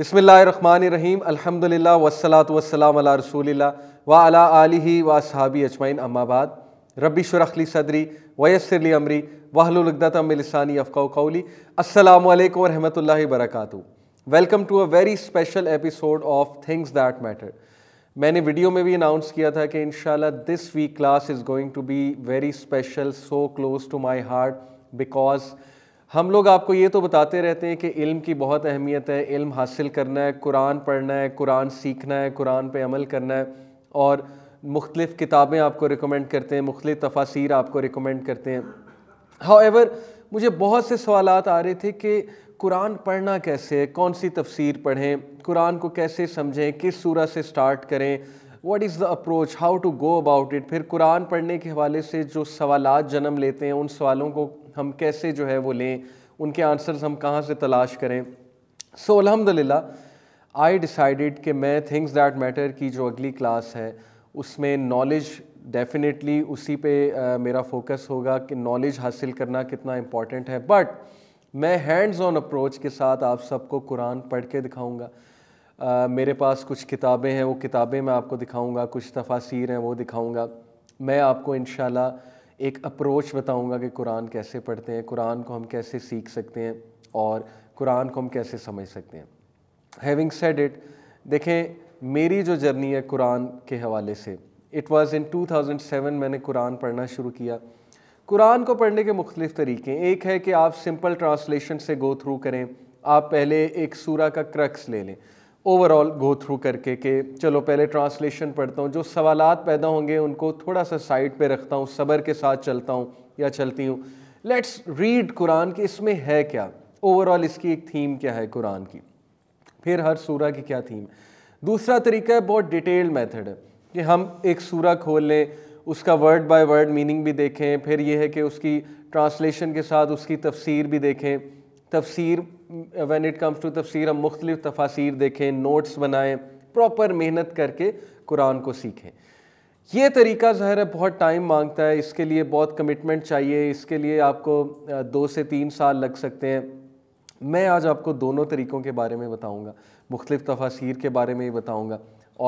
बसमीम अल्हम्दुलिल्लाह वसलात वसलाम अला रसूलिल्ला व अला आलिही व सहाबी अजमाइन अम्माबाद रब्बी शरखली सदरी वयसरली अमरी वाहलुलगदतमिलसानी अफ़ा कौली अस्सलाम वालेकुम रहमतुल्लाहि वरकatuह welcome to a very special episode of things that matter मैंने वीडियो में भी अनाउंस किया था कि in this week class is going to be very special so close to my heart because हम लोग आपको ये तो बताते रहते हैं कि इल्म की बहुत अहमियत है इल्म हासिल करना है कुरान पढ़ना है कुरान सीखना है कुरान पे अमल करना है और मुख्तलिफ़ किताबें आपको रिकमेंड करते हैं मुख्तलि तफासिर आपको रिकमेंड करते हैं हाउएवर मुझे बहुत से सवाल आ रहे थे कि कुरान पढ़ना कैसे है कौन सी तफसीर पढ़ें कुरान को कैसे समझें किस सूरह से स्टार्ट करें what is the approach how to go about it फिर कुरान पढ़ने के हवाले से जो सवाल जन्म लेते हैं उन सवालों को हम कैसे जो है वो लें उनके आंसर्स हम कहाँ से तलाश करें सो अलहमदिल्ला आई डिसाइडेड कि मैं थिंग्स दैट मैटर की जो अगली क्लास है उसमें नॉलेज डेफिनेटली उसी पे आ, मेरा फोकस होगा कि नॉलेज हासिल करना कितना इम्पॉर्टेंट है बट मैं हैंड्स ऑन अप्रोच के साथ आप सबको कुरान पढ़ के दिखाऊँगा Uh, मेरे पास कुछ किताबें हैं वो किताबें मैं आपको दिखाऊंगा कुछ तफासिर हैं वो दिखाऊंगा मैं आपको इन एक अप्रोच बताऊंगा कि कुरान कैसे पढ़ते हैं कुरान को हम कैसे सीख सकते हैं और कुरान को हम कैसे समझ सकते हैं हैविंग सेड इट देखें मेरी जो जर्नी है कुरान के हवाले से इट वाज़ इन 2007 मैंने कुरान पढ़ना शुरू किया कुरान को पढ़ने के मुख्तलिफ़ तरीके एक है कि आप सिंपल ट्रांसलेशन से गो थ्रू करें आप पहले एक सूरा का क्रक्स ले लें ओवरऑल गो थ्रू करके के चलो पहले ट्रांसलेशन पढ़ता हूँ जो सवालात पैदा होंगे उनको थोड़ा सा साइड पे रखता हूँ सबर के साथ चलता हूँ या चलती हूँ लेट्स रीड कुरान कि इसमें है क्या ओवरऑल इसकी एक थीम क्या है कुरान की फिर हर सूरा की क्या थीम दूसरा तरीका है बहुत डिटेल्ड मेथड है कि हम एक सूरा खोल लें उसका वर्ड बाय वर्ड मीनिंग भी देखें फिर यह है कि उसकी ट्रांसलेशन के साथ उसकी तफसीर भी देखें तफसीर वन इट कम्स टू तफसीर हम मुख्तलिफ तफासिर देखें नोट्स बनाएं प्रॉपर मेहनत करके कुरान को सीखें ये तरीका ज़ाहिर है बहुत टाइम मांगता है इसके लिए बहुत कमिटमेंट चाहिए इसके लिए आपको दो से तीन साल लग सकते हैं मैं आज आपको दोनों तरीक़ों के बारे में बताऊँगा मुख्तलिफ़ तफासिर के बारे में ही बताऊँगा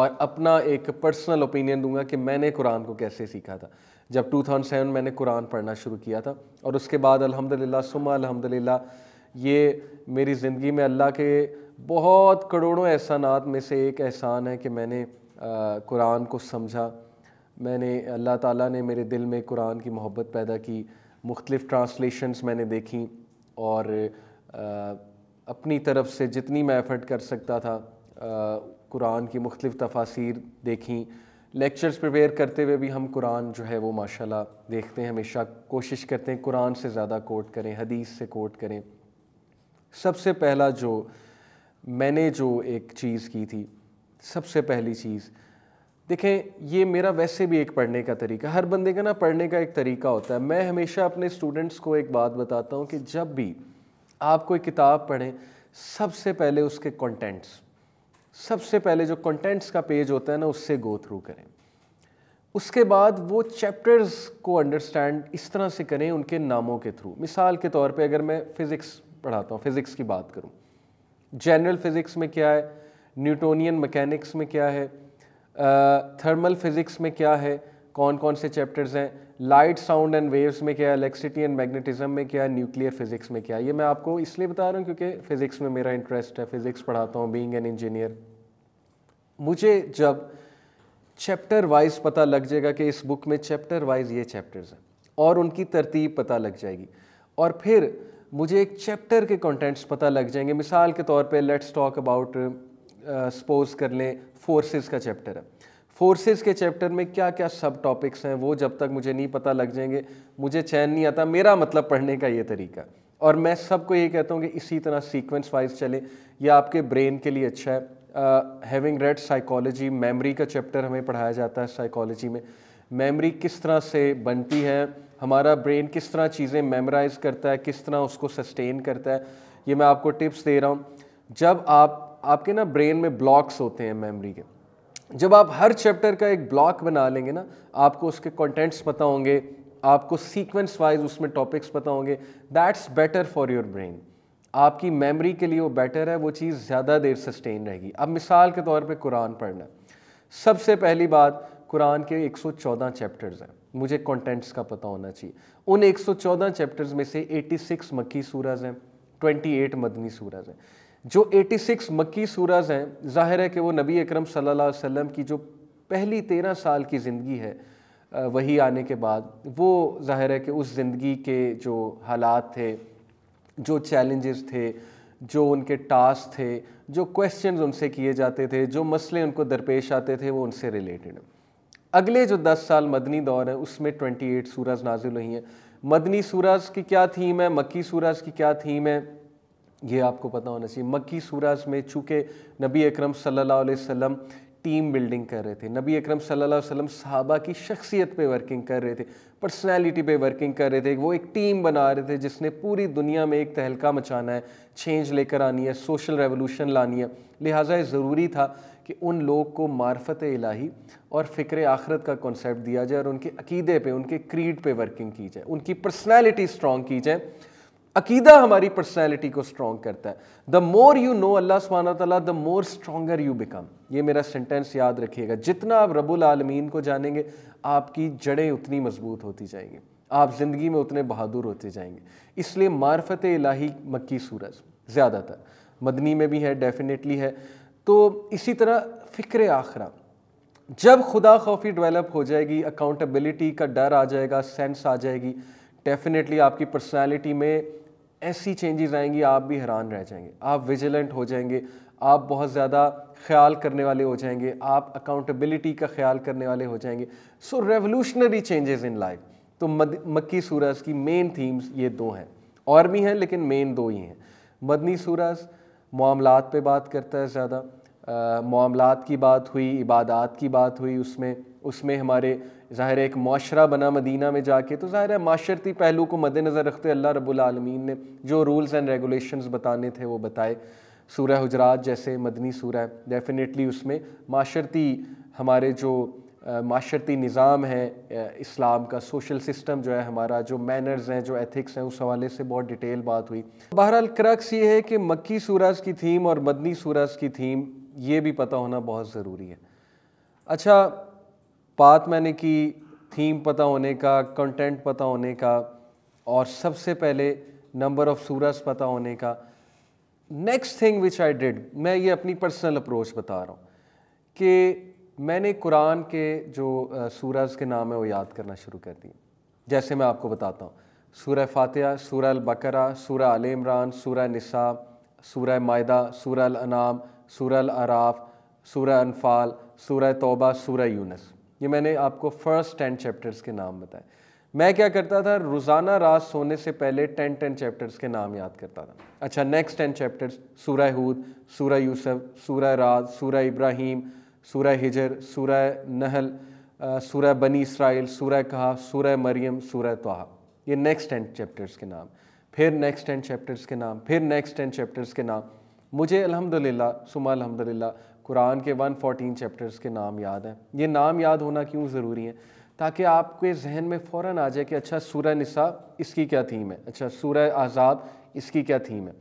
और अपना एक पर्सनल ओपिनियन दूंगा कि मैंने कुरान को कैसे सीखा था जब 2007 मैंने कुरान पढ़ना शुरू किया था और उसके बाद अल्हम्दुलिल्लाह सुमा अल्हम्दुलिल्लाह ये मेरी ज़िंदगी में अल्लाह के बहुत करोड़ों एहसानात में से एक एहसान है कि मैंने कुरान को समझा मैंने अल्लाह ताला ने मेरे दिल में कुरान की मोहब्बत पैदा की मुख्तलिफ़ ट्रांसलेशंस मैंने देखी और अपनी तरफ से जितनी मैं एफ़र्ट कर सकता था कुरान की मुख्तलिफ़ तफासिर देखी लेक्चर्स प्रिपेयर करते हुए भी हम कुरान जो है वो माशाल्लाह देखते हैं हमेशा कोशिश करते हैं कुरान से ज़्यादा कोट करें हदीस से कोट करें सबसे पहला जो मैंने जो एक चीज़ की थी सबसे पहली चीज़ देखें ये मेरा वैसे भी एक पढ़ने का तरीका हर बंदे का ना पढ़ने का एक तरीका होता है मैं हमेशा अपने स्टूडेंट्स को एक बात बताता हूँ कि जब भी आप कोई किताब पढ़ें सबसे पहले उसके कंटेंट्स सबसे पहले जो कंटेंट्स का पेज होता है ना उससे गो थ्रू करें उसके बाद वो चैप्टर्स को अंडरस्टैंड इस तरह से करें उनके नामों के थ्रू मिसाल के तौर पे अगर मैं फ़िज़िक्स पढ़ाता हूँ फिज़िक्स की बात करूँ जनरल फिज़िक्स में क्या है न्यूटोनियन मैकेनिक्स में क्या है थर्मल फिज़िक्स में क्या है कौन कौन से चैप्टर्स हैं लाइट साउंड एंड वेव्स में क्या है इलेक्ट्रिसिटी एंड मैग्नेटिज्म में क्या है न्यूक्लियर फिज़िक्स में क्या है ये मैं आपको इसलिए बता रहा हूँ क्योंकि फ़िज़िक्स में मेरा इंटरेस्ट है फ़िज़िक्स पढ़ाता हूँ बीइंग एन इंजीनियर मुझे जब चैप्टर वाइज पता लग जाएगा कि इस बुक में चैप्टर वाइज ये चैप्टर्स हैं और उनकी तरतीब पता लग जाएगी और फिर मुझे एक चैप्टर के कंटेंट्स पता लग जाएंगे मिसाल के तौर पे लेट्स टॉक अबाउट सपोज कर लें फोर्सेस का चैप्टर है फोर्सेस के चैप्टर में क्या क्या सब टॉपिक्स हैं वो जब तक मुझे नहीं पता लग जाएंगे मुझे चैन नहीं आता मेरा मतलब पढ़ने का ये तरीका और मैं सबको ये कहता हूँ कि इसी तरह सीक्वेंस वाइज चले यह आपके ब्रेन के लिए अच्छा है हैविंग रेड साइकोलॉजी मेमोरी का चैप्टर हमें पढ़ाया जाता है साइकोलॉजी में मेमोरी किस तरह से बनती है हमारा ब्रेन किस तरह चीज़ें मेमोराइज करता है किस तरह उसको सस्टेन करता है ये मैं आपको टिप्स दे रहा हूँ जब आप आपके ना ब्रेन में ब्लॉक्स होते हैं मेमोरी के जब आप हर चैप्टर का एक ब्लॉक बना लेंगे ना आपको उसके कंटेंट्स पता होंगे आपको सीक्वेंस वाइज उसमें टॉपिक्स पता होंगे that's better for your brain आपकी मेमोरी के लिए वो बेटर है वो चीज़ ज़्यादा देर सस्टेन रहेगी अब मिसाल के तौर पे कुरान पढ़ना सबसे पहली बात कुरान के 114 चैप्टर्स हैं मुझे कंटेंट्स का पता होना चाहिए उन 114 चैप्टर्स में से 86 मक्की सूरज हैं 28 मदनी सूरज हैं जो 86 मक्की सूरज हैं जाहिर है कि वो नबी अकरम सल्लल्लाहु अलैहि वसल्लम की जो पहली तेरह साल की ज़िंदगी है वही आने के बाद वो जाहिर है कि उस ज़िंदगी के जो हालात थे जो चैलेंजेस थे जो उनके टास्क थे जो क्वेश्चंस उनसे किए जाते थे जो मसले उनको दरपेश आते थे वो उनसे रिलेटेड हैं अगले जो 10 साल मदनी दौर है उसमें 28 सूरज नाजिल हुई हैं मदनी सूरज की क्या थीम है मक्की सूरज की क्या थीम है ये आपको पता होना चाहिए मक्की सूरज में चूँकि नबी अक्रम सल्लल्लाहु टीम बिल्डिंग कर रहे थे नबी अक्रम सल्लल्लाहु वसम साहबा की शख्सियत पे वर्किंग कर रहे थे पर्सनालिटी पे वर्किंग कर रहे थे वो एक टीम बना रहे थे जिसने पूरी दुनिया में एक तहलका मचाना है चेंज लेकर आनी है सोशल रेवोल्यूशन लानी है लिहाजा ज़रूरी था कि उन लोग को मार्फत इलाही और फ़िक्र आखरत का कॉन्सेप्ट दिया जाए और उनके अकीदे पे उनके क्रीड पे वर्किंग की जाए उनकी पर्सनैलिटी स्ट्रॉन्ग की जाए अकीदा हमारी पर्सनैलिटी को स्ट्रॉन्ग करता है द मोर यू नो अल्लाह सुबहाना तला the more stronger you become ये मेरा सेंटेंस याद रखिएगा जितना आप रबुल आलमीन को जानेंगे आपकी जड़ें उतनी मजबूत होती जाएंगी आप ज़िंदगी में उतने बहादुर होते जाएंगे इसलिए मार्फत इलाही मक्की सूरज ज़्यादातर मदनी में भी है डेफिनेटली है तो इसी तरह फ़िक्र आखरा जब खुदा खौफी डेवलप हो जाएगी अकाउंटेबिलिटी का डर आ जाएगा सेंस आ जाएगी डेफिनेटली आपकी पर्सनालिटी में ऐसी चेंजेस आएंगी आप भी हैरान रह जाएंगे आप विजिलेंट हो जाएंगे आप बहुत ज़्यादा ख्याल करने वाले हो जाएंगे आप अकाउंटेबिलिटी का ख्याल करने वाले हो जाएंगे so revolutionary changes in life तो मक्की सूरज की मेन थीम्स ये दो हैं और भी हैं लेकिन मेन दो ही हैं मदनी सूरज मामला पे बात करता है ज़्यादा मामला की बात हुई इबादत की बात हुई उसमें उसमें हमारे ज़ाहिर एक माशरा बना मदीना में जाके तो ज़ाहिर है माशरती पहलू को मद्देनज़र रखते अल्लाह रबालमीन ने जो रूल्स एंड रेगुलेशंस बताने थे वो बताए सूर्य हजरात जैसे मदनी सूर्य डेफ़िनेटली उसमें माशरती हमारे जो माशरती निज़ाम है इस्लाम का सोशल सिस्टम जो है हमारा जो मैनर्स हैं जो एथिक्स हैं उस हवाले से बहुत डिटेल बात हुई बहरहाल क्रक्स ये है कि मक्की सूरज की थीम और मदनी सूरज की थीम ये भी पता होना बहुत ज़रूरी है अच्छा बात मैंने की थीम पता होने का कंटेंट पता होने का और सबसे पहले नंबर ऑफ़ सूरज पता होने का next thing which I did मैं ये अपनी पर्सनल अप्रोच बता रहा हूँ कि मैंने कुरान के जो सूरज के नाम है वो याद करना शुरू कर दिए जैसे मैं आपको बताता हूँ सूर्य फ़ातिहा सूर्य अलबकरा सूर्य अल इमरान सूर्य नसा सूर्य माहा सूर्य अनाम सूर्य अराफ सूर्य अनफाल सूर्य तोबा सूर्य यूनस ये मैंने आपको फ़र्स्ट टेन चैप्टर्स के नाम बताए मैं क्या करता था रोज़ाना रात सोने से पहले टेन टेन चैप्टर्स के नाम याद करता था अच्छा नेक्स्ट टेन चैप्टर्स सूर्य हूद सूर्य यूसुफ सूर्य रात सूर्य इब्राहिम सूर हिजर सूर्य नहल सूर्य बनी इसराइल सूर्य कहा सूर्य मरियम सूर्य तोहा ये नेक्स्ट टेन चैप्टर्स के नाम फिर नेक्स्ट टेन चैप्टर्स के नाम फिर नेक्स्ट टेन चैप्टर्स के नाम मुझे अल्हम्दुलिल्लाह सुमा अल्हम्दुलिल्लाह कुरान के 114 चैप्टर्स के नाम याद हैं ये नाम याद होना क्यों ज़रूरी है ताकि आपके जहन में फ़ौर आ जाए कि अच्छा सूर्य निसा इसकी क्या थीम है अच्छा सूर्य आज़ाद इसकी क्या थीम है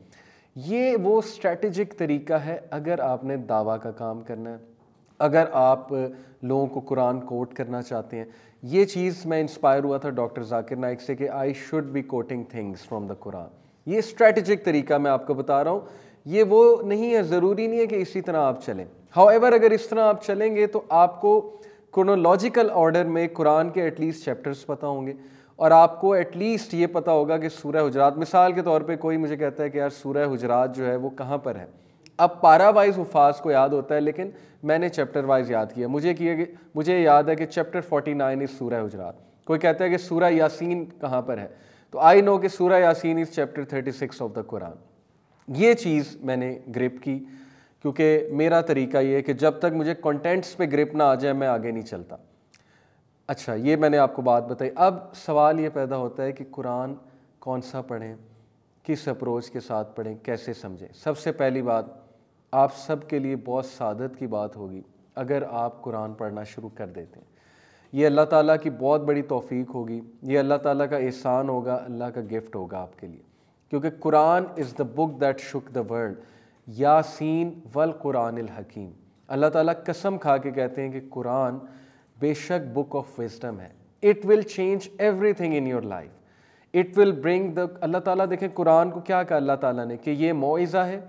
ये वो स्ट्रेटजिक तरीका है अगर आपने दावा का काम करना है अगर आप लोगों को कुरान कोट करना चाहते हैं ये चीज़ मैं इंस्पायर हुआ था डॉक्टर जाकिर नाइक से कि I should be quoting things from the Quran ये स्ट्रेटजिक तरीका मैं आपको बता रहा हूँ ये वो नहीं है ज़रूरी नहीं है कि इसी तरह आप चलें हाउएवर अगर इस तरह आप चलेंगे तो आपको क्रोनोलॉजिकल ऑर्डर में कुरान के एटलीस्ट चैप्टर्स पता होंगे और आपको एटलीस्ट ये पता होगा कि सूर्य हजरात मिसाल के तौर पे कोई मुझे कहता है कि यार सूर्य हजरात जो है वो कहाँ पर है अब पारा वाइज उफाज को याद होता है लेकिन मैंने चैप्टर वाइज याद किया मुझे किया कि मुझे याद है कि चैप्टर 49 इज़ सूर हजरात कोई कहता है कि सूर्य यासीन कहाँ पर है तो आई नो कि सूर्य यासीन is chapter 36 of the Quran ये चीज़ मैंने ग्रिप की क्योंकि मेरा तरीका ये है कि जब तक मुझे कॉन्टेंट्स पे ग्रिप ना आ जाए मैं आगे नहीं चलता अच्छा ये मैंने आपको बात बताई अब सवाल ये पैदा होता है कि कुरान कौन सा पढ़ें किस अप्रोच के साथ पढ़ें कैसे समझें सबसे पहली बात आप सब के लिए बहुत सादत की बात होगी अगर आप कुरान पढ़ना शुरू कर देते हैं ये अल्लाह ताला की बहुत बड़ी तौफीक होगी ये अल्लाह ताला का एहसान होगा अल्लाह का गिफ्ट होगा आपके लिए क्योंकि Quran is the book that shook the world यासीन वल कुरान हकीम अल्लाह ताला कसम खा के कहते हैं कि कुरान बेशक बुक ऑफ विजडम है it will change everything in your life it will bring the अल्लाह ताला देखें कुरान को क्या कहा अल्लाह ताला ने कि ये मुआज़ा है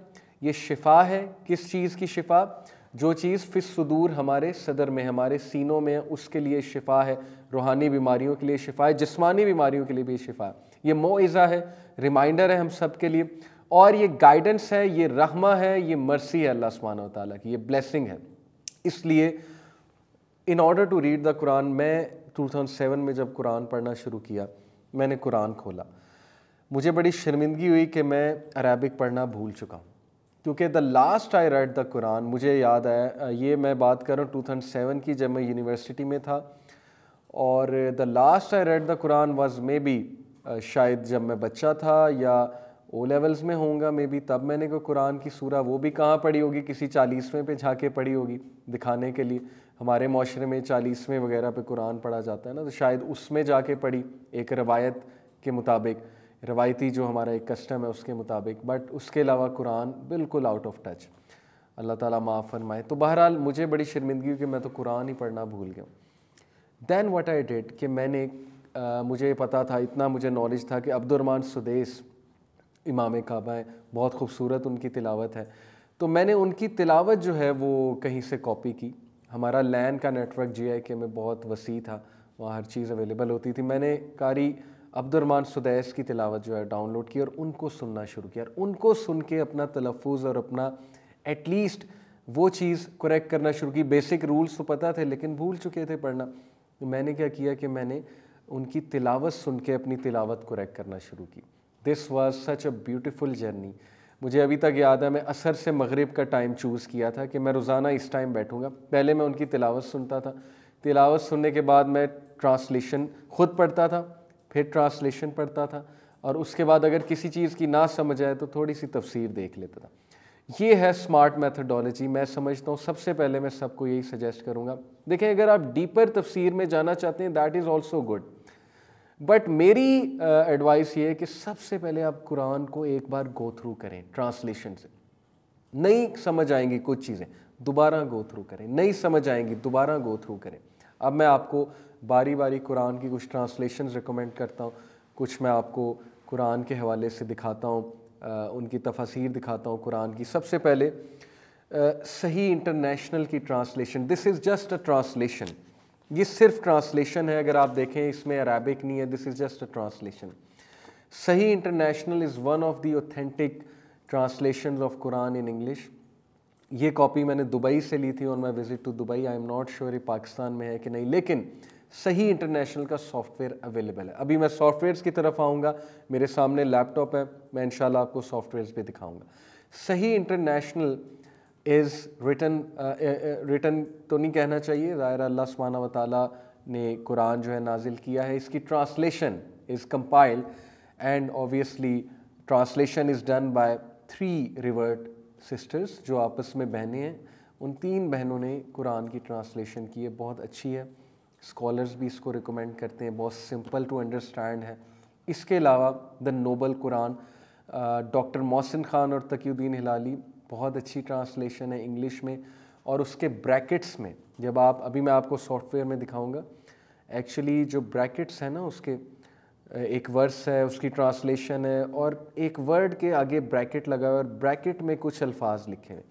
ये शिफा है किस चीज़ की शिफा जो चीज़ फिस सुदूर हमारे सदर में हमारे सीनों में उसके लिए शिफा है रूहानी बीमारियों के लिए शिफा है जिसमानी बीमारियों के लिए भी शिफा है ये मोज़ा है रिमाइंडर है हम सब के लिए और ये गाइडेंस है ये रहमा है ये मर्सी है अल्लाह सुबहाना ताली की ये ब्लेसिंग है इसलिए in order to read the Quran मैं 2007 में जब कुरान पढ़ना शुरू किया मैंने कुरान खोला मुझे बड़ी शर्मिंदगी हुई कि मैं अरबिक पढ़ना भूल चुका हूँ क्योंकि the last I read the Quran मुझे याद आया ये मैं बात कर रहा हूँ टू थाउजेंड सेवन की जब मैं यूनिवर्सिटी में था और the last I read the Quran was may be शायद जब मैं बच्चा था या ओ लेवल्स में होऊंगा मे बी तब मैंने को कुरान की सूरा वो भी कहाँ पढ़ी होगी किसी चालीसवें पे झाके पढ़ी होगी दिखाने के लिए हमारे माशरे में चालीसवें वगैरह पे कुरान पढ़ा जाता है ना तो शायद उसमें जाके पढ़ी एक रवायत के मुताबिक रवायती जो हमारा एक कस्टम है उसके मुताबिक बट उसके अलावा कुरान बिल्कुल आउट ऑफ टच अल्लाह ताला माफ़ फरमाए तो बहरहाल मुझे बड़ी शर्मिंदगी कि मैं तो कुरान ही पढ़ना भूल गया दैन वट आई डिड कि मैंने आ, मुझे पता था इतना मुझे नॉलेज था कि अब्दुलरमान सुदेश इमाम काबा है बहुत खूबसूरत उनकी तिलावत है तो मैंने उनकी तिलावत जो है वो कहीं से कॉपी की हमारा लैन का नेटवर्क जी आई के में बहुत वसी था वहाँ हर चीज़ अवेलेबल होती थी मैंने कारी अब्दुलरमान सुदैस की तिलावत जो है डाउनलोड की और उनको सुनना शुरू किया और उनको सुन के अपना तलफ़ और अपना एटलीस्ट वो चीज़ करेक्ट करना शुरू की बेसिक रूल्स तो पता थे लेकिन भूल चुके थे पढ़ना तो मैंने क्या किया कि मैंने उनकी तिलावत सुन के अपनी तिलावत करेक्ट करना शुरू की this was such a beautiful journey मुझे अभी तक याद है मैं असर से मगरिब का टाइम चूज़ किया था कि मैं रोज़ाना इस टाइम बैठूँगा पहले मैं उनकी तिलावत सुनता था तिलावत सुनने के बाद मैं ट्रांसलेशन ख़ुद पढ़ता था फिर ट्रांसलेशन पढ़ता था और उसके बाद अगर किसी चीज़ की ना समझ आए तो थोड़ी सी तफसीर देख लेता था ये है स्मार्ट मैथडोलॉजी मैं समझता हूँ सबसे पहले मैं सबको यही सजेस्ट करूँगा देखें अगर आप डीपर तफसीर में जाना चाहते हैं that is also good but मेरी एडवाइस ये है कि सबसे पहले आप कुरान को एक बार गो थ्रू करें ट्रांसलेशन से नहीं समझ आएंगी कुछ चीज़ें दोबारा गो थ्रू करें नहीं समझ आएंगी दोबारा गो थ्रू करें अब मैं आपको बारी बारी कुरान की कुछ ट्रांसलेशन रिकमेंड करता हूँ कुछ मैं आपको कुरान के हवाले से दिखाता हूँ उनकी तफसीर दिखाता हूँ कुरान की सबसे पहले आ, सही इंटरनेशनल की translation this is just a translation ये सिर्फ ट्रांसलेशन है अगर आप देखें इसमें अरबिक नहीं है this is just a translation Sahih International is one of the authentic translation of Quran in English ये कॉपी मैंने दुबई से ली थी और मैं visit to Dubai I am not sure ये पाकिस्तान में है कि नहीं लेकिन सही इंटरनेशनल का सॉफ्टवेयर अवेलेबल है अभी मैं सॉफ्टवेयर्स की तरफ आऊँगा मेरे सामने लैपटॉप है मैं इन आपको सॉफ्टवेयर्स भी दिखाऊँगा सही इंटरनेशनल इज़ रिटन रिटन तो नहीं कहना चाहिए ज़ाहिर अल्लाह सुबहाना वाली ने कुरान जो है नाजिल किया है इसकी translation is compile and obviously translation is done by three revert sisters जो आपस में बहनें हैं उन तीन बहनों ने कुरान की ट्रांसलेशन की है बहुत अच्छी है स्कॉलर्स भी इसको रिकमेंड करते हैं बहुत सिंपल टू अंडरस्टैंड है इसके अलावा the noble Quran doctor Mohsin Khan और तकीुद्दीन हिलाली बहुत अच्छी ट्रांसलेशन है इंग्लिश में और उसके ब्रैकेट्स में जब आप अभी मैं आपको सॉफ्टवेयर में दिखाऊंगा एक्चुअली जो ब्रैकेट्स हैं ना उसके एक वर्स है उसकी ट्रांसलेशन है और एक वर्ड के आगे ब्रैकेट लगा हुआ है और ब्रैकेट में कुछ अल्फाज लिखे हैं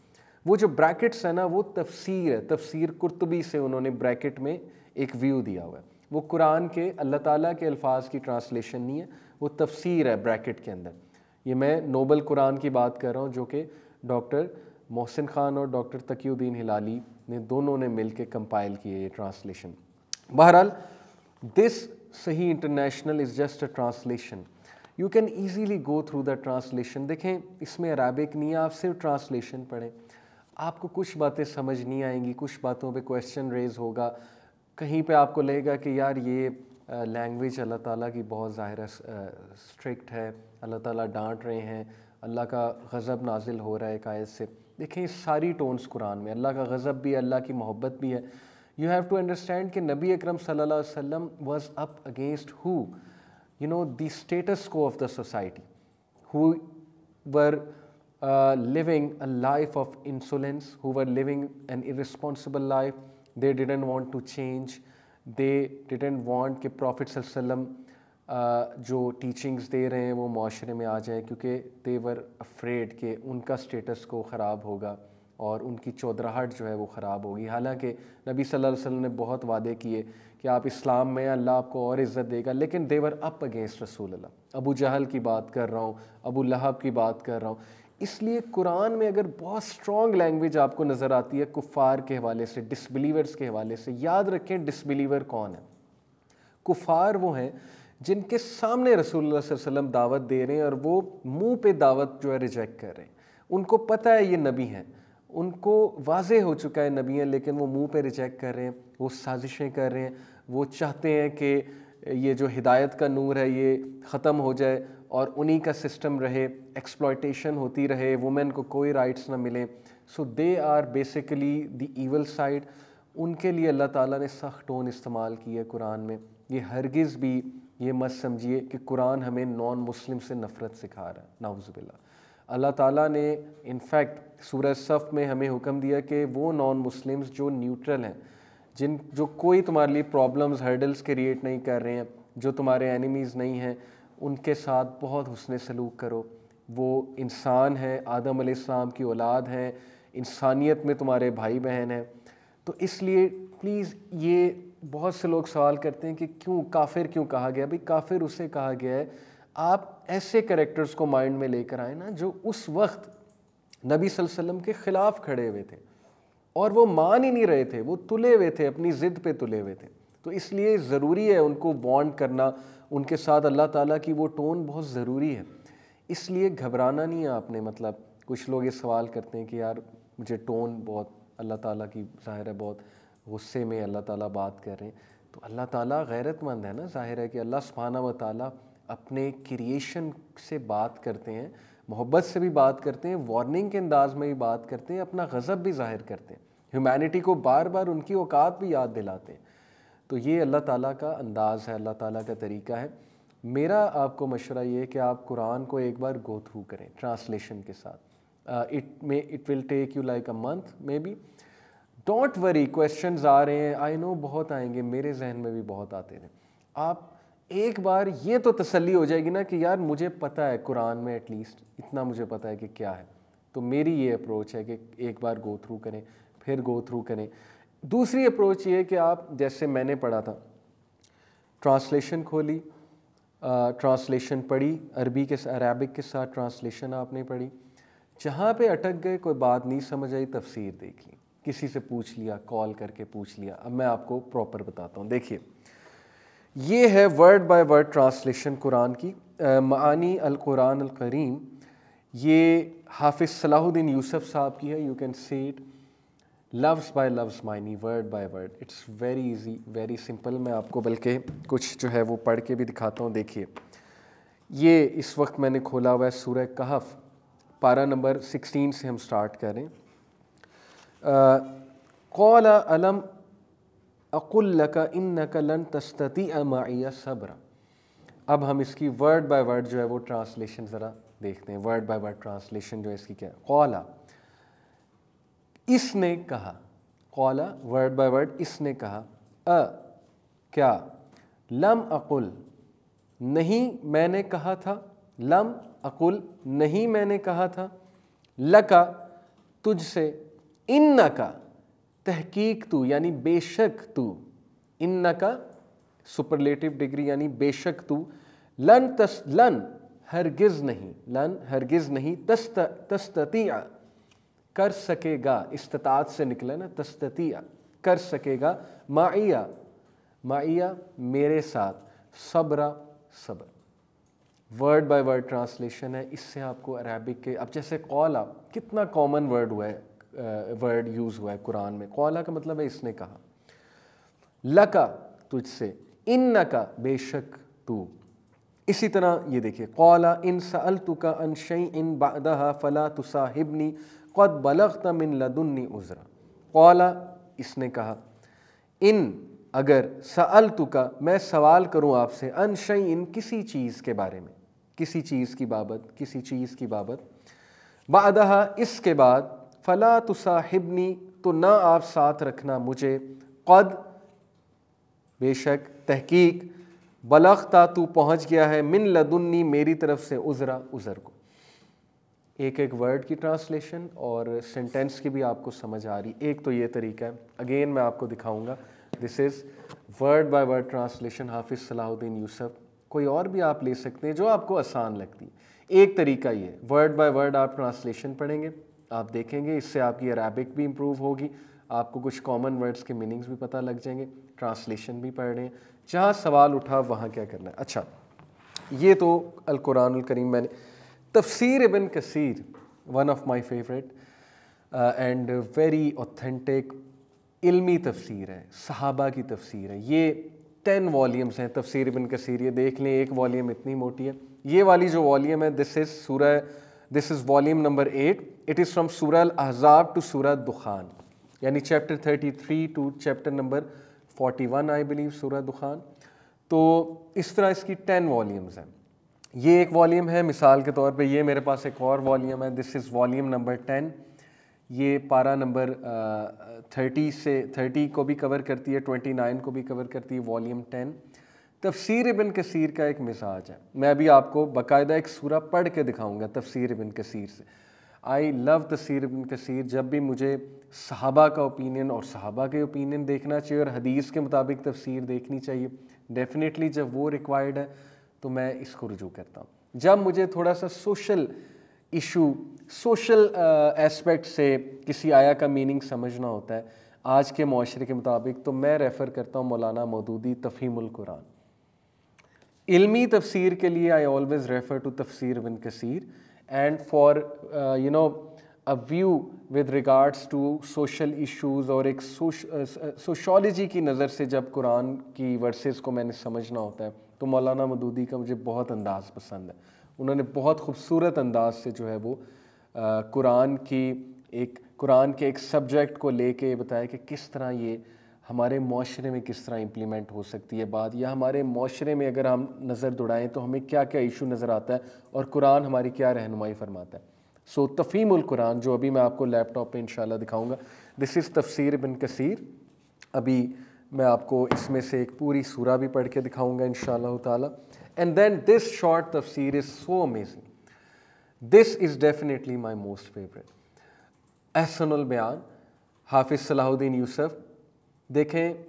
वो जो ब्रैकेट्स हैं ना वो तफसीर है तफसीर कुर्तबी से उन्होंने ब्रैकेट में एक व्यू दिया हुआ है वो कुरान के अल्लाह ताला के अल्फाज की ट्रांसलेशन नहीं है वो तफसीर है ब्रैकेट के अंदर ये मैं नोबल कुरान की बात कर रहा हूँ जो कि डॉक्टर मोहसिन ख़ान और डॉक्टर तकीुद्दीन हिलाली ने दोनों ने मिल के कंपाइल किए ये ट्रांसलेशन बहरहाल this Sahih International is just a translation you can easily go through the translation देखें इसमें अरबिक नहीं है आप सिर्फ ट्रांसलेशन पढ़ें आपको कुछ बातें समझ नहीं आएंगी कुछ बातों पे क्वेश्चन रेज होगा कहीं पे आपको लगेगा कि यार ये लैंग्वेज अल्लाह ताला की बहुत ज़ाहिर स्ट्रिक्ट है अल्लाह ताला डांट रहे हैं अल्लाह का गज़ब नाजिल हो रहा है एक आयत से देखें सारी टोन्स कुरान में अल्लाह का गज़ब भी है अल्लाह की मोहब्बत भी है यू हैव टू अंडरस्टैंड कि नबी अकरम सल्लल्लाहु अलैहि वसल्लम was up against who you know the status quo of the society who were living a life of insolence who were living an irresponsible life they didn't want to change they didn't want कि prophet वसल्लम जो teachings दे रहे हैं वो माशरे में आ जाए क्योंकि दे वर अफ्रेड के उनका स्टेटस को ख़राब होगा और उनकी चौधराहट जो है वो ख़राब होगी हालांकि नबी सल्लल्लाहु अलैहि वसल्लम ने बहुत वादे किए कि आप इस्लाम में अल्लाह आपको और इज़्ज़त देगा लेकिन देवर अप अगेंस्ट रसूल अल्लाह अबू जहल की बात कर रहा हूँ अबू लहब की बात कर रहा हूँ इसलिए कुरान में अगर बहुत स्ट्रॉन्ग लैंग्वेज आपको नज़र आती है कुफ़ार के हवाले से डिसबिलीवर्स के हवाले से याद रखें डिसबिलीवर कौन है कुफ़ार वो हैं जिनके सामने रसूल वसम दावत दे रहे हैं और वो मुंह पे दावत जो है रिजेक्ट कर रहे हैं उनको पता है ये नबी हैं उनको वाज हो चुका है नबी हैं लेकिन वो मुंह पे रिजेक्ट कर रहे हैं वो साजिशें कर रहे हैं वो चाहते हैं कि ये जो हिदायत का नूर है ये ख़त्म हो जाए और उन्हीं का सिस्टम रहे एक्सप्लॉयटेशन होती रहे वुमेन को कोई राइट्स ना मिले so they are basically the evil side उनके लिए अल्लाह ताला ने सख्त टोन इस्तेमाल की है कुरान में ये हरगिज़ भी ये मत समझिए कि कुरान हमें नॉन मुस्लिम से नफ़रत सिखा रहा है नाउज़बिल्ला अल्लाह ताला ने इनफैक्ट सूरज सफ़ में हमें हुक्म दिया कि वो नॉन मुस्लिम्स जो न्यूट्रल हैं जिन जो कोई तुम्हारे लिए प्रॉब्लम्स हर्डल्स क्रिएट नहीं कर रहे हैं जो तुम्हारे एनिमीज़ नहीं हैं उनके साथ बहुत हसन सलूक करो वो इंसान हैं आदम आसमाम की औलाद हैं इंसानियत में तुम्हारे भाई बहन हैं तो इसलिए प्लीज़ ये बहुत से लोग सवाल करते हैं कि क्यों काफिर क्यों कहा गया भाई काफिर उसे कहा गया है आप ऐसे करेक्टर्स को माइंड में लेकर आए ना जो उस वक्त नबी वसल्लम के ख़िलाफ़ खड़े हुए थे और वो मान ही नहीं रहे थे वो तुले हुए थे अपनी ज़िद पे तुले हुए थे तो इसलिए ज़रूरी है उनको बॉन्ड करना उनके साथ अल्लाह ताला की वो टोन बहुत ज़रूरी है इसलिए घबराना नहीं है आपने मतलब कुछ लोग ये सवाल करते हैं कि यार मुझे टोन बहुत अल्लाह ताला की ज़ाहिर है बहुत गुस्से में अल्लाह ताला बात कर रहे हैं तो अल्लाह ताला गैरतमंद है ना ज़ाहिर है कि अल्लाह सुबहाना व ताली अपने क्रिएशन से बात करते हैं मोहब्बत से भी बात करते हैं वार्निंग के अंदाज में भी बात करते हैं अपना गज़ब भी जाहिर करते हैं ह्यूमैनिटी को बार बार उनकी औकात भी याद दिलाते हैं तो ये अल्लाह ताला का अंदाज़ है अल्लाह ताला का तरीका है मेरा आपको मशवरा ये कि आप कुरान को एक बार गो थ्रू करें ट्रांसलेशन के साथ it may it will take you like a month may be don't worry question आ रहे हैं आई नो बहुत आएंगे मेरे जहन में भी बहुत आते थे आप एक बार ये तो तसल्ली हो जाएगी ना कि यार मुझे पता है कुरान में एटलीस्ट इतना मुझे पता है कि क्या है तो मेरी ये अप्रोच है कि एक बार गो थ्रू करें फिर गो थ्रू करें दूसरी अप्रोच ये कि आप जैसे मैंने पढ़ा था ट्रांसलेशन खोली ट्रांसलेशन पढ़ी अरबी के अरबिक के साथ ट्रांसलेशन आपने पढ़ी जहाँ पे अटक गए कोई बात नहीं समझ आई तफसीर देख ली किसी से पूछ लिया कॉल करके पूछ लिया अब मैं आपको प्रॉपर बताता हूँ देखिए ये है वर्ड बाय वर्ड ट्रांसलेशन कुरान की मानी अल कुरान अल करीम ये हाफिज़ सलाहुद्दीन यूसफ़ साहब की है यू कैन सी इट लव्स बाय लव्स मायनी word by word it's very easy very simple मैं आपको बल्कि कुछ जो है वो पढ़ के भी दिखाता हूँ देखिए ये इस वक्त मैंने खोला हुआ है सूर्य कहफ पारा नंबर सिक्सटीन से हम स्टार्ट करें कौल अलम अकुल का इन नकल तस्तती अमाइया सब्र अब हम इसकी वर्ड बाय वर्ड जो है वो ट्रांसलेशन ज़रा देखते हैं वर्ड बाय वर्ड ट्रांसलेशन जो है इसकी क्या है कौला इसने कहा कौला वर्ड बाय वर्ड इसने कहा अ क्या लम अकुल नहीं मैंने कहा था लम अकुल नहीं मैंने कहा था लका तुझसे इन्न का तहकीक तू यानी बेशक तू इन्न का सुपरलेटिव डिग्री यानी बेशक तू लन तस लन हरगिज़ नहीं लन हरगिज़ नहीं तस्त तस्ततिया कर सकेगा इस्तात से निकले ना तस्ततिया कर सकेगा माइया माइया मेरे साथ सबरा सब्र वर्ड बाय वर्ड ट्रांसलेशन है इससे आपको अरबिक के अब जैसे कौला कितना कॉमन वर्ड हुआ है वर्ड यूज़ हुआ है कुरान में कौला का मतलब है इसने कहा लका तुझसे इन नका बेशक तू इसी तरह ये देखिए कौला इन सअल तुका अनशई इन बादहा फ़ला तुसाहिबनी क़द बलग मिन लदुन्नी उज़रा कौला इसने कहा इन अगर सअल का मैं सवाल करूँ आपसे अनशई इन किसी चीज़ के बारे में किसी चीज़ की बाबत किसी चीज़ की बाबत बादहा इसके बाद फ़ला तो साहिबनी तो ना आप साथ रखना मुझे कद बेशक तहकीक बलखता तू पहुँच गया है मिन लदुन्नी मेरी तरफ से उज़रा उज़र को एक एक वर्ड की ट्रांसलेशन और सेंटेंस की भी आपको समझ आ रही एक तो ये तरीका है अगेन मैं आपको दिखाऊंगा this is word by word translation Hafiz Salahuddin Yusuf कोई और भी आप ले सकते हैं जो आपको आसान लगती है एक तरीका ये वर्ड बाय वर्ड आप ट्रांसलेशन पढ़ेंगे आप देखेंगे इससे आपकी अरबिक भी इम्प्रूव होगी आपको कुछ कॉमन वर्ड्स के मीनिंग्स भी पता लग जाएंगे ट्रांसलेशन भी पढ़ रहे हैं जहाँ सवाल उठा वहाँ क्या करना है अच्छा ये तो अल कुरान करीम मैंने तफसीर इबन कसीर one of my favourite and very authentic authentic तफसीर है सहाबा की तफसीर है ये टेन वॉलीम्स हैं तफसीर बिन कसीर ये देख लें एक वॉलीम इतनी मोटी है ये वाली जो वॉलीम है दिस इज़ सूर this is volume number eight it is from सूरह अहजाब टू सूरह दुखान यानी chapter thirty three to chapter number forty one I believe सूरह दुखान तो इस तरह इसकी टेन वॉलीम्स हैं ये एक वॉल्यूम है मिसाल के तौर पे ये मेरे पास एक और वॉल्यूम है this is volume number ten ये पारा नंबर थर्टी से थर्टी को भी कवर करती है ट्वेंटी नाइन को भी कवर करती है वॉल्यूम टेन तफसीर इबन कसीर का एक मिजाज है मैं अभी आपको बाकायदा एक सूरा पढ़ के दिखाऊंगा तफसीर इबन कसीर से आई लव तसीर इबन कसीर जब भी मुझे सहाबा का ओपिनियन और सहाबा के ओपिनियन देखना चाहिए और हदीस के मुताबिक तफसीर देखनी चाहिए डेफिनेटली जब वो रिक्वायर्ड है तो मैं इसको रुजू करता हूँ जब मुझे थोड़ा सा सोशल इशू सोशल एस्पेक्ट से किसी आया का मीनिंग समझना होता है आज के माशरे के मुताबिक तो मैं रेफ़र करता हूँ मौलाना मदूदी तफ़ीमुल कुरान इल्मी तफसीर के लिए आई ऑलवेज़ रेफ़र टू तफसीर बिन कसीर and for you know a view with regards to social issues और एक सोशोलॉजी uh, की नज़र से जब कुरान की वर्सेस को मैंने समझना होता है तो मौलाना मदूदी का मुझे बहुत अंदाज़ पसंद है उन्होंने बहुत खूबसूरत अंदाज से जो है वो कुरान की एक कुरान के एक सब्जेक्ट को लेके बताया कि किस तरह ये हमारे माशरे में किस तरह इम्प्लीमेंट हो सकती है बात या हमारे माशरे में अगर हम नज़र दौड़ाएँ तो हमें क्या क्या इशू नज़र आता है और कुरान हमारी क्या रहनुमाई फरमाता है सो so, तफ़ीमुल कुरान जो अभी मैं आपको लैपटॉप पे शाला दिखाऊंगा दिस इज़ तफसीर बिन कसीर अभी मैं आपको इसमें से एक पूरी सूरा भी पढ़ के दिखाऊंगा इन शाह एंड देन दिस शॉर्ट तफसीर is so amazing this is definitely my most favourite एहसन बयान हाफिज़ सलाहुद्दीन यूसुफ देखें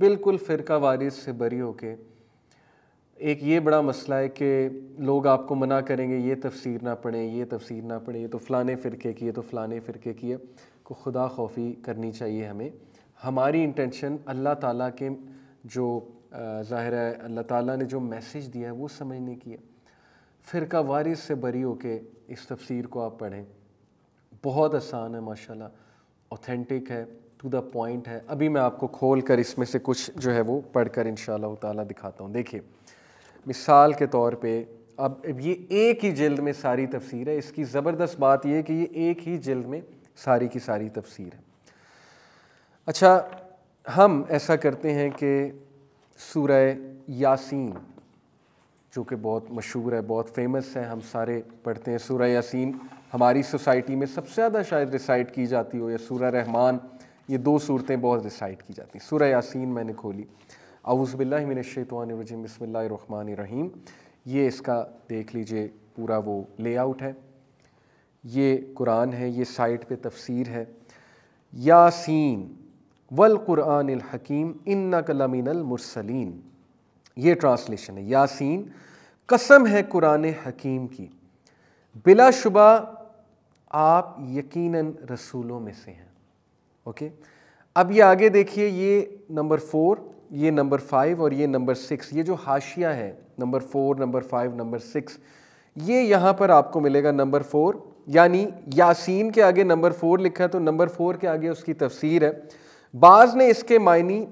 बिल्कुल फ़िरका वारिस से बरी हो के एक ये बड़ा मसला है कि लोग आपको मना करेंगे ये तफसीर ना पढ़ें ये तफसीर ना पढ़ें ये तो फलाने फ़िरके की है तो फ़लाने फ़िरके की है को खुदा खौफी करनी चाहिए हमें हमारी इंटेंशन अल्लाह ताला के जो ज़ाहिर है अल्लाह ताला ने जो मैसेज दिया है वो समझने की है का वारिस से बरी हो के इस तफसीर को आप पढ़ें बहुत आसान है माशाल्लाह ऑथेंटिक है टू द पॉइंट है अभी मैं आपको खोल कर इसमें से कुछ जो है वो पढ़ कर इन ताला दिखाता हूँ देखिए मिसाल के तौर पर अब ये एक ही जल्द में सारी तफसीर है इसकी ज़बरदस्त बात यह कि ये एक ही जल्द में सारी की सारी तफसीर है अच्छा हम ऐसा करते हैं कि सूरह यासीन जो कि बहुत मशहूर है बहुत फेमस है हम सारे पढ़ते हैं सूरह यासीन हमारी सोसाइटी में सबसे ज़्यादा शायद रिसाइट की जाती हो या सूरह रहमान ये दो सूरतें बहुत रिसाइट की जाती हैं सूरह यासीन मैंने खोली बसमान रहीम ये इसका देख लीजिए पूरा वो लेआउट है ये कुरान है ये साइट पे तफसीर है यासीन वलक़ुरान हकीम इन्ना कलामिनल मुरसलीन ये ट्रांसलेशन है यासीन कसम है कुरान हकीम की बिलाशुबा आप यकीनन रसूलों में से हैं ओके अब ये आगे देखिए ये नंबर फोर ये नंबर फाइव और ये नंबर सिक्स ये जो हाशिया है number four number five number six ये यहाँ पर आपको मिलेगा नंबर फोर यानी यासीन के आगे नंबर फोर लिखा है तो नंबर फोर के आगे उसकी तफसीर है बाज ने इसके मायनी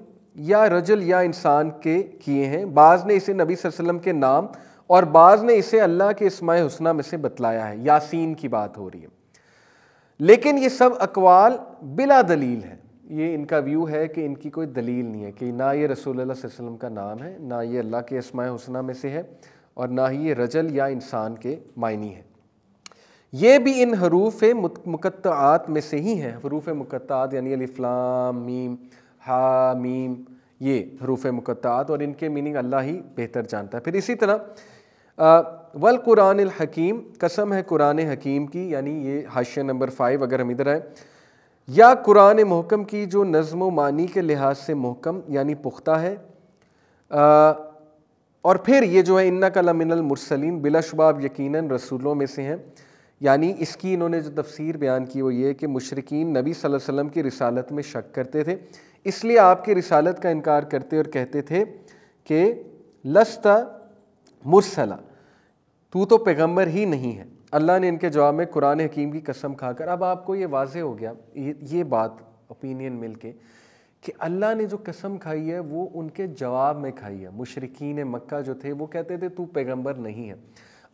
या रजल या इंसान के किए हैं बाज ने इसे नबी वसल्लम के नाम और बाज ने इसे अल्लाह के इसमाय हसना में से बतलाया है यासीन की बात हो रही है लेकिन ये सब अकवाल बिला दलील है ये इनका व्यू है कि इनकी कोई दलील नहीं है कि ना ये रसूल वसल्लम का नाम है ना ये अल्लाह के इसमाय हसना में से है और ना ही ये रजल या इंसान के मायनी है ये भी इन हरूफ मुकत्त में से ही हैं हरूफ मुकत्त यानी अलिफ्लाम मीम हा मीम ये हरूफ मुकत्त और इनके मीनिंग अल्लाह ही बेहतर जानता है फिर इसी तरह वल कुरान हकीम कसम है कुरान हकीम की यानी ये हाशिया नंबर फाइव अगर हम इधर आए या कुरान महकम की जो नज़म मानी के लिहाज से महकम यानी पुख्ता है आ, और फिर ये जो है इन्ना कलमिनल मिनल मुरसलिन यकीनन रसूलों में से हैं यानी इसकी इन्होंने जो तफसीर बयान की वो ये कि मशरकिन नबी सल्लल्लाहु वसल्लम की रिसालत में शक करते थे इसलिए आपकी रिसालत का इनकार करते और कहते थे कि लस्त मुरसला तू तो पैगम्बर ही नहीं है अल्लाह ने इनके जवाब में कुरान हकीम की कसम खाकर अब आपको ये वाज हो गया ये ये बात ओपिनियन मिल के कि अल्लाह ने जो कसम खाई है वो उनके जवाब में खाई है मशरकिन मक्का जो थे वो कहते थे तू पैगम्बर नहीं है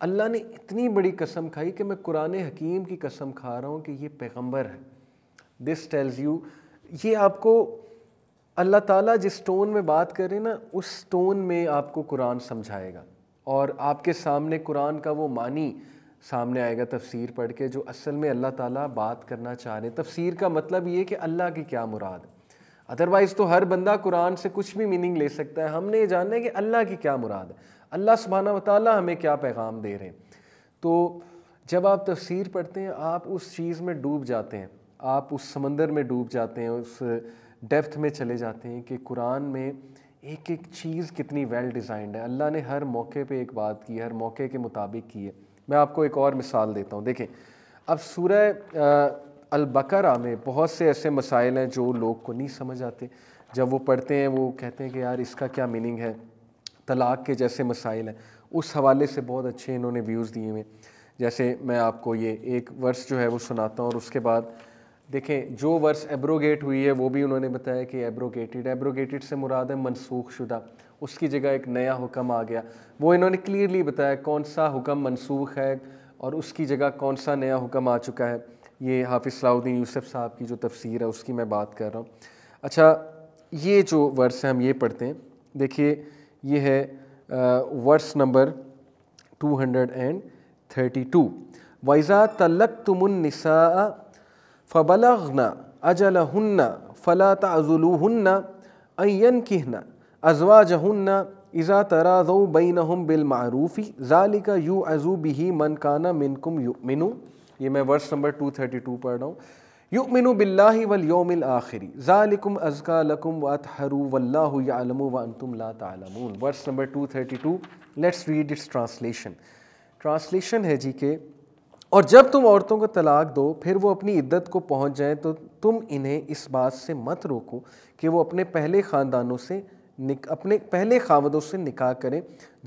अल्लाह ने इतनी बड़ी कसम खाई कि मैं कुरान हकीम की कसम खा रहा हूँ कि ये पैगम्बर है दिस टेल्स यू ये आपको अल्लाह ताला जिस टोन में बात करे ना उस टोन में आपको कुरान समझाएगा और आपके सामने कुरान का वो मानी सामने आएगा तफसीर पढ़ के जो असल में अल्लाह ताला बात करना चाह रहे हैं तफसीर का मतलब ये कि अल्लाह की क्या मुराद अदरवाइज़ तो हर बंदा कुरान से कुछ भी मीनिंग ले सकता है हमने ये जानना है कि अल्लाह की क्या मुराद है अल्लाह सुबहाना वाली हमें क्या पैगाम दे रहे हैं तो जब आप तफसीर पढ़ते हैं आप उस चीज़ में डूब जाते हैं आप उस समंदर में डूब जाते हैं उस डेप्थ में चले जाते हैं कि कुरान में एक एक चीज़ कितनी वेल डिज़ाइंड है अल्लाह ने हर मौके पे एक बात की हर मौके के मुताबिक की है मैं आपको एक और मिसाल देता हूँ देखें अब सूर्य अलबकरा में बहुत से ऐसे मसाइल हैं जो लोग को नहीं समझ आते जब वो पढ़ते हैं वो कहते हैं कि यार इसका क्या मीनिंग है तलाक़ के जैसे मसाइल हैं उस हवाले से बहुत अच्छे इन्होंने व्यूज़ दिए हुए जैसे मैं आपको ये एक वर्ष जो है वो सुनाता हूँ और उसके बाद देखें जो वर्ष एब्रोगेट हुई है वो भी उन्होंने बताया कि एब्रोगेटेड एब्रोगेटेड से मुराद है मनसूख शुदा उसकी जगह एक नया हुक्म आ गया वो इन्होंने क्लियरली बताया कौन सा हुक्म मनसूख है और उसकी जगह कौन सा नया हुक्म आ चुका है ये हाफिज़ सलाउद्दीन यूसुफ साहब की जो तफसीर है उसकी मैं बात कर रहा हूँ अच्छा ये जो वर्स है हम ये पढ़ते हैं देखिए ये है वर्स नंबर 232 वैज़ा तलक तुमनसा फ़बलगना हन्ना फ़ला हन्ना अयन किहना अजवा जहन्ना इज़ा तराज़ो बिल बिलमारूफ़ी ज़ालिका यू अजू बिही मन काना मिनकुम यू मिनू ये मैं वर्स नंबर 232 पढ़ रहा हूँ युमिन बिल्लाहि वल योमिल आखिरी ज़ालिकुम अज़का लकुम व अतहरू वल्लाहु यालमु व अंतुम ला तालमून verse number 232 let's read its translation translation है जी के और जब तुम औरतों को तलाक दो फिर वो अपनी इद्दत को पहुंच जाएं तो तुम इन्हें इस बात से मत रोको कि वो अपने पहले ख़ानदानों से निक अपने पहले खावदों से निकाह करें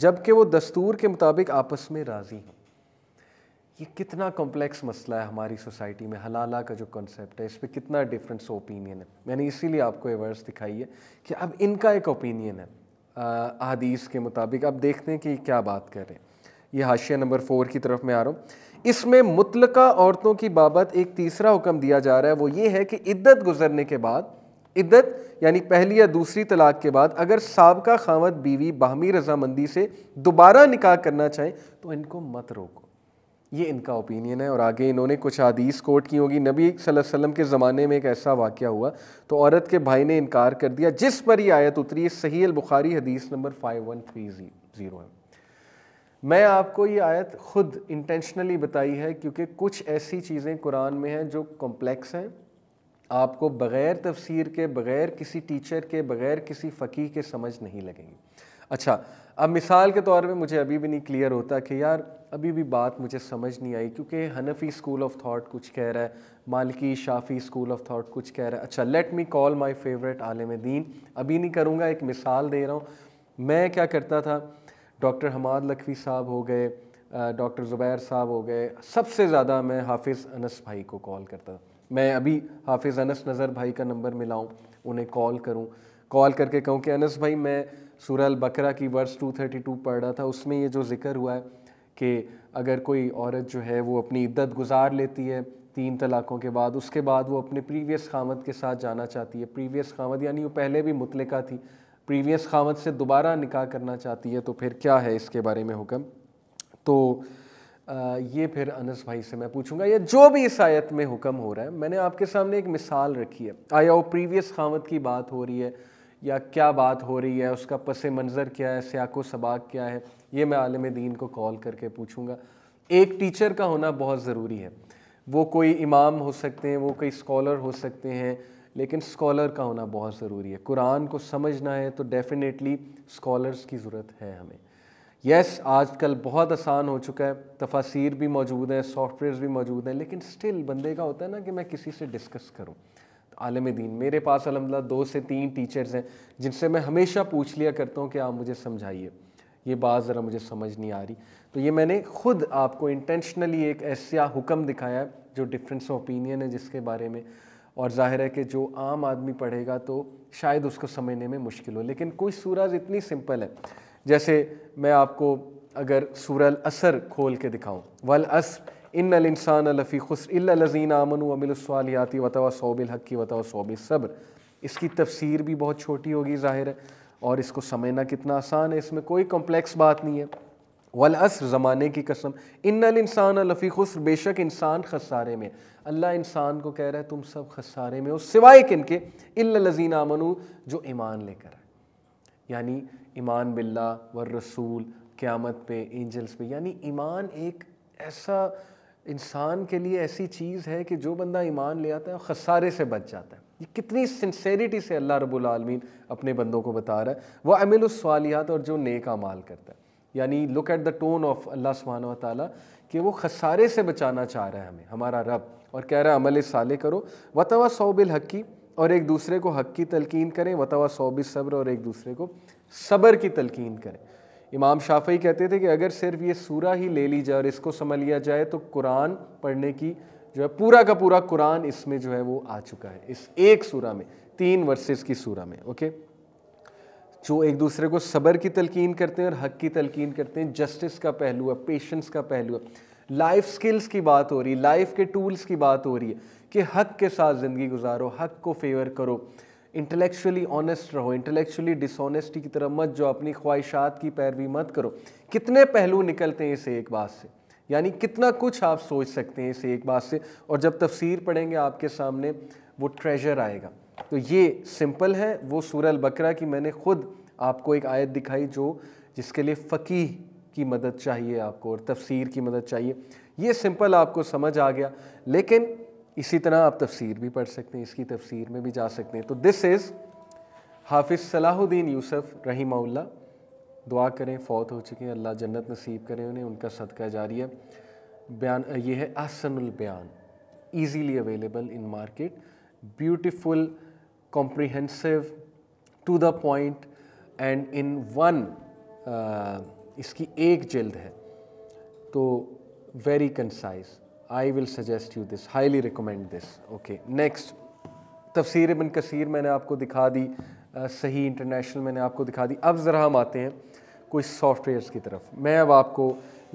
जबकि वो दस्तूर के मुताबिक आपस में राज़ी हों ये कितना कॉम्प्लेक्स मसला है हमारी सोसाइटी में हलाला का जो कॉन्सेप्ट है इस पर कितना डिफरेंस ओपिनियन है मैंने इसीलिए आपको ये वर्स दिखाई है कि अब इनका एक ओपिनियन है अदीस के मुताबिक अब देखते हैं कि क्या बात कर रहे हैं ये हाशिया नंबर फोर की तरफ मैं आ रहा हूँ इसमें मुतलका औरतों की बाबत एक तीसरा हुक्म दिया जा रहा है वो ये है कि इद्दत गुजरने के बाद इद्दत यानी पहली या दूसरी तलाक के बाद अगर सबका खामत बीवी बाहमी रजामंदी से दोबारा निकाह करना चाहें तो इनको मत रोको ये इनका ओपिनियन है और आगे इन्होंने कुछ हदीस कोट की होगी नबी वसल्लम के ज़माने में एक ऐसा वाक़ हुआ तो औरत के भाई ने इनकार कर दिया जिस पर ये आयत उतरी सही अल बुखारी हदीस number five one three zero है मैं आपको ये आयत ख़ुद इंटेंशनली बताई है क्योंकि कुछ ऐसी चीज़ें कुरान में हैं जो कॉम्प्लेक्स हैं आपको बग़ैर तफसीर के बग़ैर किसी टीचर के बग़ैर किसी फ़कीह के समझ नहीं लगेंगी अच्छा अब मिसाल के तौर पे मुझे अभी भी नहीं क्लियर होता कि यार अभी भी बात मुझे समझ नहीं आई क्योंकि हनफी स्कूल ऑफ थाट कुछ कह रहा है मालिकी शाफ़ी स्कूल ऑफ थाट कुछ कह रहा है अच्छा let me call my favourite आलम दीन अभी नहीं करूँगा एक मिसाल दे रहा हूँ मैं क्या करता था डॉक्टर हमाद लखवी साहब हो गए डॉक्टर ज़ुबैर साहब हो गए सबसे ज़्यादा मैं हाफिज़ अनस भाई को कॉल करता था मैं अभी हाफिज़ अनस नज़र भाई का नंबर मिलाऊँ उन्हें कॉल करूँ कॉल करके कहूँ कि अनस भाई मैं सूरह बकरा की वर्स 232 पढ़ रहा था उसमें ये जो जिक्र हुआ है कि अगर कोई औरत जो है वो अपनी इद्दत गुजार लेती है तीन तलाक़ों के बाद उसके बाद वो अपने प्रीवियस खामत के साथ जाना चाहती है प्रीवियस खामत यानी वो पहले भी मुतलका थी प्रीवियस खामत से दोबारा निकाह करना चाहती है तो फिर क्या है इसके बारे में हुक्म तो आ, ये फिर अनस भाई से मैं पूछूंगा या जो भी इस आयत में हुक्म हो रहा है मैंने आपके सामने एक मिसाल रखी है आया वो प्रीवियस खामत की बात हो रही है या क्या बात हो रही है उसका पस मंज़र क्या है सियाको सबाक क्या है ये मैं आलम दीन को कॉल करके पूछूँगा एक टीचर का होना बहुत ज़रूरी है वो कोई इमाम हो सकते हैं वो कोई स्कॉलर हो सकते हैं लेकिन स्कॉलर का होना बहुत ज़रूरी है कुरान को समझना है तो डेफ़िनेटली स्कॉलर्स की ज़रूरत है हमें यस yes, आजकल बहुत आसान हो चुका है तफासिर भी मौजूद हैं सॉफ्टवेयर भी मौजूद हैं लेकिन स्टिल बंदे का होता है ना कि मैं किसी से डिस्कस करूँ आलम दीन मेरे पास अलहमदिल्ला दो से तीन टीचर्स हैं जिनसे मैं हमेशा पूछ लिया करता हूँ कि आप मुझे समझाइए ये बात ज़रा मुझे समझ नहीं आ रही तो ये मैंने ख़ुद आपको इंटेंशनली एक ऐसा हुक्म दिखाया है जो डिफरेंस ऑफ ओपिनियन है जिसके बारे में और जाहिर है कि जो आम आदमी पढ़ेगा तो शायद उसको समझने में मुश्किल हो लेकिन कोई सूरज इतनी सिंपल है जैसे मैं आपको अगर सूरल असर खोल के दिखाऊं वल असर इन इंसान लफ़ी खुसरजीन आमन अमिलसालियाती वतवा सोबिल हक़ की वतवा सोबिल सब्र इसकी तफसीर भी बहुत छोटी होगी ज़ाहिर है और इसको समझना कितना आसान है इसमें कोई कॉम्प्लेक्स बात नहीं है वल असर ज़माने की कसम इन इंसान लफ़ी खुस बेशक इंसान खसारे में अल्लाह इंसान को कह रहा है तुम सब खसारे में हो सिवाय किन के लज़ीन आमनु जो ईमान लेकर आए यानी ईमान बिल्ला व रसूल क़्यामत पे एंजल्स पे यानी ईमान एक ऐसा इंसान के लिए ऐसी चीज़ है कि जो बंदा ईमान ले आता है खसारे से बच जाता है ये कितनी सिंसेरिटी से अल्लाह रब्बुल आलमीन अपने बंदों को बता रहा है वह अमिल सवालियात और जो नेक अमाल करता है यानी look at the tone of अल्लाह सुबहान ताली कि वो खसारे से बचाना चाह रहा है हमें हमारा रब और कह रहा है अमल साले करो वतवा सौबिल हक्की और एक दूसरे को हक की तलकीन करें वतवा सौबिल सब्र और एक दूसरे को सब्र की तलकीन करें इमाम शाफी कहते थे कि अगर सिर्फ ये सूरा ही ले ली जाए और इसको समझ लिया जाए तो कुरान पढ़ने की जो है पूरा का पूरा कुरान इसमें जो है वो आ चुका है इस एक सूरा में तीन वर्सेस की सूरा में ओके जो एक दूसरे को सब्र की तलकिन करते हैं और हक की तलकिन करते हैं जस्टिस का पहलू है पेशेंस का पहलू है लाइफ स्किल्स की बात हो रही है लाइफ के टूल्स की बात हो रही है कि हक के साथ ज़िंदगी गुजारो हक को फेवर करो इंटेलेक्चुअली ऑनेस्ट रहो इंटेलेक्चुअली डिसऑनेस्टी की तरह मत जो अपनी ख्वाहिशात की पैरवी मत करो कितने पहलू निकलते हैं इस एक बात से यानी कितना कुछ आप सोच सकते हैं इस एक बात से और जब तफसीर पढ़ेंगे आपके सामने वो ट्रेजर आएगा तो ये सिंपल है वो सूरल बकरा की मैंने खुद आपको एक आयत दिखाई जो जिसके लिए फ़कीह की मदद चाहिए आपको और तफसीर की मदद चाहिए ये सिंपल आपको समझ आ गया लेकिन इसी तरह आप तफसीर भी पढ़ सकते हैं इसकी तफसीर में भी जा सकते हैं तो दिस इज़ हाफिज़ सलाहुद्दीन यूसुफ रहीमाउल्ला दुआ करें फौत हो चुके हैं अल्लाह जन्नत नसीब करें उन्हें उनका सदका जारी है बयान ये है आसनुल बयान easily available in market beautiful comprehensive to the point and in one इसकी एक जल्द है तो very concise I will suggest you this highly recommend this okay next तफसीर बिन कसीर मैंने आपको दिखा दी आ, सही इंटरनेशनल मैंने आपको दिखा दी अब ज़रा हम आते हैं कोई सॉफ्टवेयर्स की तरफ मैं अब आपको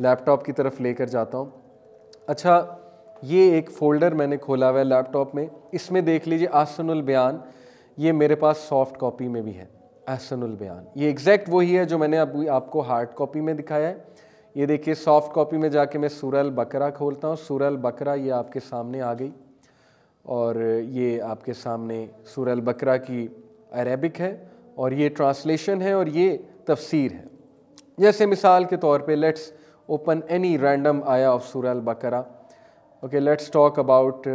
लैपटॉप की तरफ लेकर जाता हूँ अच्छा ये एक फ़ोल्डर मैंने खोला हुआ है लैपटॉप में इसमें देख लीजिए आसनुल बयान ये मेरे पास सॉफ्ट कॉपी में भी है आसनुल बयान ये एग्जैक्ट वही है जो मैंने अभी आपको हार्ड कॉपी में दिखाया है ये देखिए सॉफ्ट कॉपी में जाके मैं सूरल बकरा खोलता हूँ सूरल बकरा ये आपके सामने आ गई और ये आपके सामने सूरल बकरा की अरेबिक है और ये ट्रांसलेशन है और ये तफसीर है जैसे मिसाल के तौर पे लेट्स ओपन एनी रैंडम आया ऑफ सूरल बकरा okay let's talk about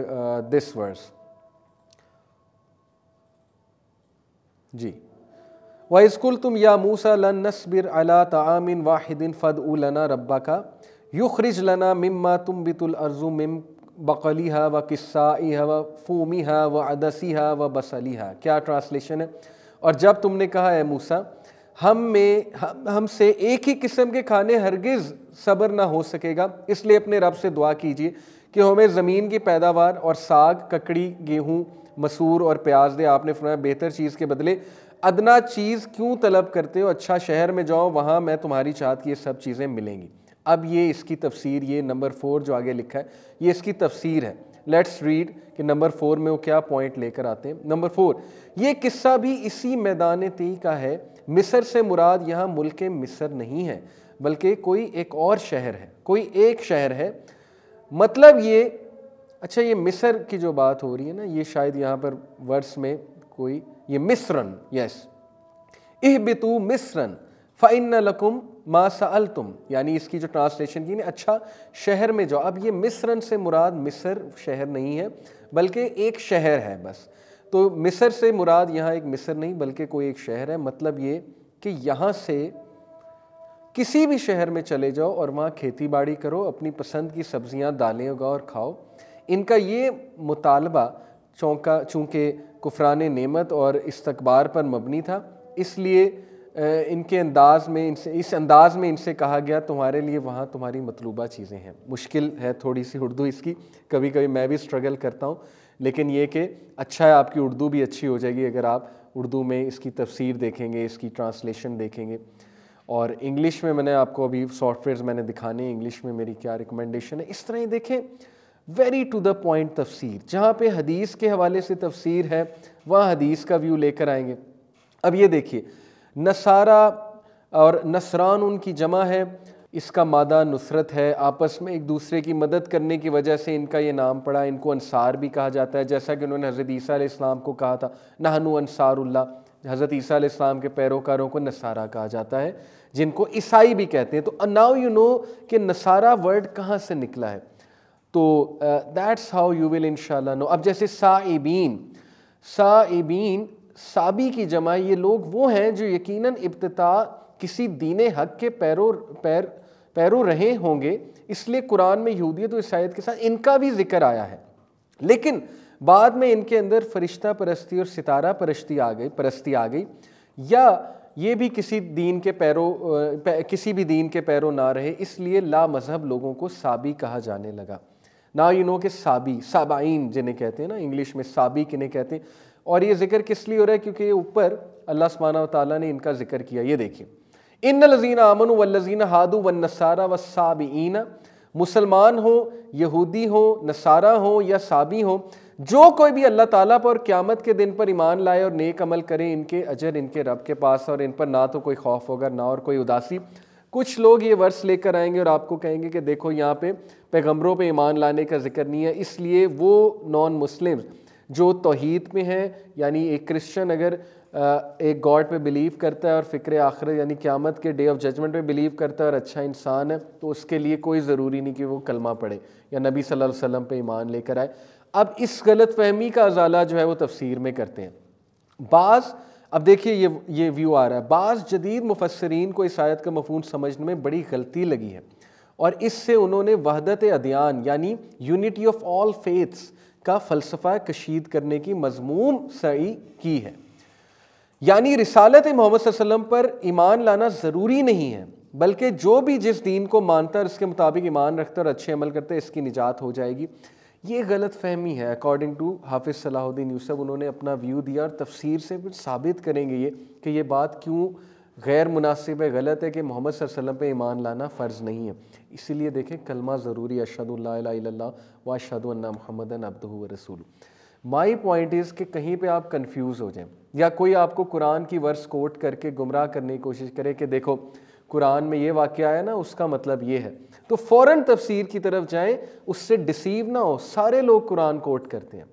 this verse जी वस्कुल तुम या मूसा लन नसबिर अला तामिन वाहिदिन फ़द उलना रब्बा का युखरिज लना मिम्मा तुम बितुल अर्जु मिम बकली हा व किस्सा व फूमी हा व अदसी हा व बसली हा क्या ट्रांसलेशन है और जब तुमने कहा है मूसा हम में हमसे हम एक ही किस्म के खाने हरगिज़ सब्र ना हो सकेगा इसलिए अपने रब से दुआ कीजिए कि हमें ज़मीन की पैदावार और साग ककड़ी गेहूँ मसूर और प्याज दे आपने फरमाया बेहतर चीज़ के बदले अदना चीज़ क्यों तलब करते हो अच्छा शहर में जाओ वहाँ मैं तुम्हारी चाहत की ये सब चीज़ें मिलेंगी अब ये इसकी तफसीर ये नंबर फोर जो आगे लिखा है ये इसकी तफसीर है लेट्स रीड कि नंबर फोर में वो क्या पॉइंट लेकर आते हैं नंबर फोर ये किस्सा भी इसी मैदान ती का है मिसर से मुराद यहाँ मुल्क मिसर नहीं है बल्कि कोई एक और शहर है कोई एक शहर है मतलब ये अच्छा ये मिसर की जो बात हो रही है ना ये शायद यहाँ पर वर्ड्स में कोई ये मिस्रन यस इह बितु मिस्रन फ़ाइन लकुम मा सल तुम यानी इसकी जो ट्रांसलेशन की अच्छा शहर में जाओ अब ये मिस्रन से मुराद मिस्र शहर नहीं है बल्कि एक शहर है बस तो मिस्र से मुराद यहाँ एक मिस्र नहीं बल्कि कोई एक शहर है मतलब ये कि यहाँ से किसी भी शहर में चले जाओ और वहाँ खेती बाड़ी करो अपनी पसंद की सब्ज़ियाँ दालें उगाओ और खाओ इनका ये मुतालबा चौंका चूँकि कुफरान नेमत और इस्तकबार पर मबनी था इसलिए इनके अंदाज़ में इनसे इस अंदाज़ में इनसे कहा गया तुम्हारे लिए वहाँ तुम्हारी मतलूबा चीज़ें हैं मुश्किल है थोड़ी सी उर्दू इसकी कभी कभी मैं भी स्ट्रगल करता हूँ लेकिन ये कि अच्छा है आपकी उर्दू भी अच्छी हो जाएगी अगर आप उर्दू में इसकी तफसीर देखेंगे इसकी ट्रांसलेशन देखेंगे और इंग्लिश में मैंने आपको अभी सॉफ्टवेयर मैंने दिखाने इंग्लिश में मेरी क्या रिकमेंडेशन है इस तरह ही देखें वेरी टू द पॉइंट तफसीर जहाँ पे हदीस के हवाले से तफसीर है वहाँ हदीस का व्यू लेकर आएंगे अब ये देखिए नसारा और नसरान उनकी जमा है इसका मादा नुसरत है आपस में एक दूसरे की मदद करने की वजह से इनका ये नाम पड़ा इनको अनसार भी कहा जाता है जैसा कि उन्होंने हज़रत ईसा इस्लाम को कहा था नहानु अंसारुल्ला हज़रत ईसा इस्लाम के पैरोकारों को नसारा कहा जाता है जिनको ईसाई भी कहते हैं तो नाउ यू नो कि नसारा वर्ड कहाँ से निकला है तो दैट्स हाउ यू विल इंशाल्लाह नो अब जैसे साबीन साबीन साबी की जमा ये लोग वो हैं जो यकीनन इब्तता किसी दीन हक के पैरों पैर पैरों रहे होंगे इसलिए कुरान में यहूदियत तो ईसाइत के साथ इनका भी जिक्र आया है लेकिन बाद में इनके अंदर फरिश्ता परस्ती और सितारा परस्ती आ गई परस्ती आ गई या ये भी किसी दीन के पैरों uh, किसी भी दीन के पैरों ना रहे इसलिए ला मज़हब लोगों को साबी कहा जाने लगा ना यू नो के साबी साबाइन जिन्हें कहते हैं ना इंग्लिश में साबी किन्हें कहते हैं और ये जिक्र किस लिए हो रहा है क्योंकि ऊपर अल्लाह सुबहाना ताली ने इनका जिक्र किया ये देखिए इन लजीन आमन वल्लजीन हादू व नसारा व साबीन मुसलमान हो यहूदी हो नसारा हो या साबी हो जो कोई भी अल्लाह ताला पर क़्यामत के दिन पर ईमान लाए और नेक अमल करें इनके अजर इनके रब के पास और इन पर ना तो कोई खौफ होगा ना और कोई उदासी कुछ लोग ये वर्ष लेकर आएंगे और आपको कहेंगे कि देखो यहाँ पे पैगम्बरों पे ईमान लाने का जिक्र नहीं है इसलिए वो नॉन मुस्लिम जो तोहद में हैं यानी एक क्रिश्चियन अगर एक गॉड पे बिलीव करता है और फ़िक्र आखिर यानी क़्यामत के डे ऑफ जजमेंट पे बिलीव करता है और अच्छा इंसान है तो उसके लिए कोई ज़रूरी नहीं कि वो कलमा पढ़े या नबी सल्लल्लाहु अलैहि वसल्लम पे ईमान लेकर आए अब इस गलत फहमी का अजाला जो है वो तफसीर में करते हैं बाज़ अब देखिए ये ये व्यू आ रहा है बाज़ जदीद मुफसरीन को इस आयत का मफून समझने में बड़ी गलती लगी है और इससे उन्होंने वहदत अदियान यानी यूनिटी ऑफ ऑल फेथ्स का फ़लसफ़ा कशीद करने की मजमूम सही की है यानी रिसालत मोहम्मद वसल्लम पर ईमान लाना ज़रूरी नहीं है बल्कि जो भी जिस दीन को मानता है उसके मुताबिक ईमान रखता और अच्छे अमल करते इसकी निजात हो जाएगी ये गलत फहमी है अकॉर्डिंग टू हाफिज़ सलाहुद्दीन यूसफ़ उन्होंने अपना व्यू दिया और तफसीर से फिर साबित करेंगे ये कि ये बात क्यों गैर मुनासिब है गलत है कि मोहम्मद सल्लम पे ईमान लाना फ़र्ज़ नहीं है इसीलिए देखें कलमा ज़रूरी अशदुल्ला व अशदुल्ना महमद अब्दू रसूल माई पॉइंट इज़ कि कहीं पे आप कंफ्यूज हो जाएं या कोई आपको कुरान की वर्स कोट करके गुमराह करने की कोशिश करे कि देखो कुरान में ये वाक्य आया ना उसका मतलब ये है तो फ़ौर तफसीर की तरफ जाएं उससे डिसीव ना हो सारे लोग कुरान कोट करते हैं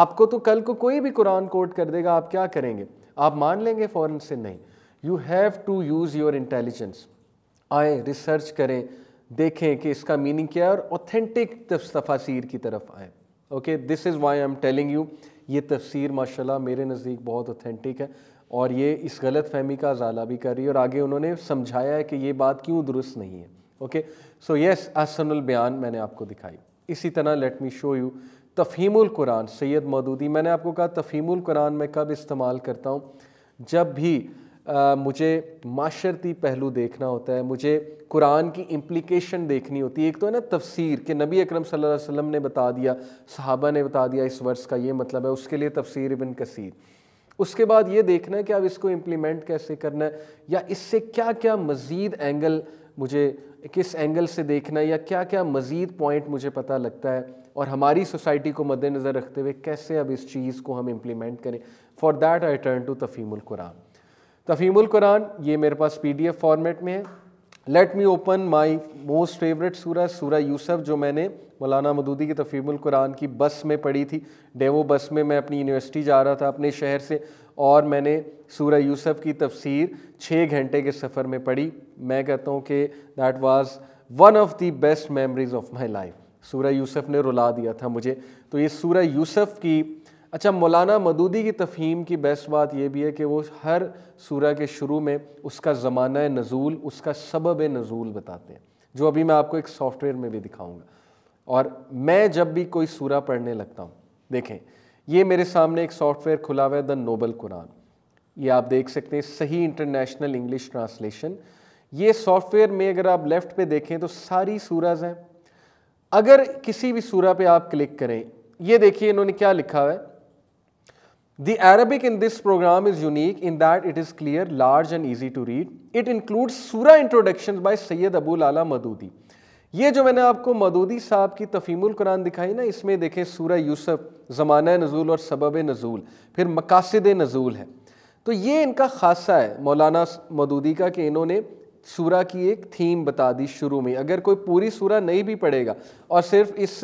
आपको तो कल को कोई भी कुरान कोट कर देगा आप क्या करेंगे आप मान लेंगे फ़ौर से नहीं you have to use your intelligence आए रिसर्च करें देखें कि इसका मीनिंग क्या है और ऑथेंटिक तफसीर की तरफ आए okay this is why I am telling you ये तफसीर माशाल्लाह मेरे नज़दीक बहुत ऑथेंटिक है और ये इस गलत फहमी का अजाला भी कर रही है और आगे उन्होंने समझाया है कि ये बात क्यों दुरुस्त नहीं है ओके सो यस असनुल बयान मैंने आपको दिखाई इसी तरह let me show you Tafheemul Quran Syed Maududi मैंने आपको कहा तफहीमुल कुरान मैं कब इस्तेमाल करता हूँ जब भी आ, मुझे माशरती पहलू देखना होता है मुझे कुरान की इम्प्लीकेशन देखनी होती है एक तो है ना तफसीर कि नबी अकरम सल्लल्लाहु अलैहि वसल्लम ने बता दिया साहबा ने बता दिया इस वर्ष का ये मतलब है उसके लिए तफसीर इबन कसीर उसके बाद ये देखना है कि अब इसको इम्प्लीमेंट कैसे करना है या इससे क्या क्या मज़ीद एंगल मुझे किस एंगल से देखना या क्या क्या मज़ीद पॉइंट मुझे पता लगता है और हमारी सोसाइटी को मद्देनज़र रखते हुए कैसे अब इस चीज़ को हम इम्प्लीमेंट करें for that I turn to Tafheemul Quran Tafheemul Quran ये मेरे पास पीडीएफ फॉर्मेट में है let me open my most favourite surah surah Yusuf जो मैंने मौलाना मदूदी की तफीमुल कुरान की बस में पढ़ी थी डेवो बस में मैं अपनी यूनिवर्सिटी जा रहा था अपने शहर से और मैंने सूर यूसफ़ की तफसीर छः घंटे के सफ़र में पढ़ी मैं कहता हूँ कि that was one of the best memories of my life सूर यूसफ़ ने रुला दिया था मुझे तो ये सूर्य यूसफ़ की अच्छा मौलाना मदूदी की तफहीम की बेस्ट बात यह भी है कि वो हर सूर्य के शुरू में उसका ज़माना नज़ूल उसका सबब नज़ूल बताते हैं जो अभी मैं आपको एक सॉफ्टवेयर में भी दिखाऊंगा और मैं जब भी कोई सूरह पढ़ने लगता हूँ देखें ये मेरे सामने एक सॉफ्टवेयर खुला हुआ है द नोबल कुरान ये आप देख सकते हैं सही इंटरनेशनल इंग्लिश ट्रांसलेशन ये सॉफ्टवेयर में अगर आप लेफ्ट पे देखें तो सारी सूरज हैं अगर किसी भी सूरह पे आप क्लिक करें ये देखिए इन्होंने क्या लिखा है the Arabic in this program is unique in that it is clear large and easy to read it include surah introduction by Syed Abul Ala Maududi ये जो मैंने आपको मदूदी साहब की तफीमुल कुरान दिखाई ना इसमें देखें सूर्य यूसुफ ज़माना नज़ूल और सबब नज़ूल फिर मकासद नज़ूल है तो ये इनका खासा है मौलाना मदूदी का कि इन्होंने सूरा की एक थीम बता दी शुरू में अगर कोई पूरी सूरा नहीं भी पढ़ेगा और सिर्फ इस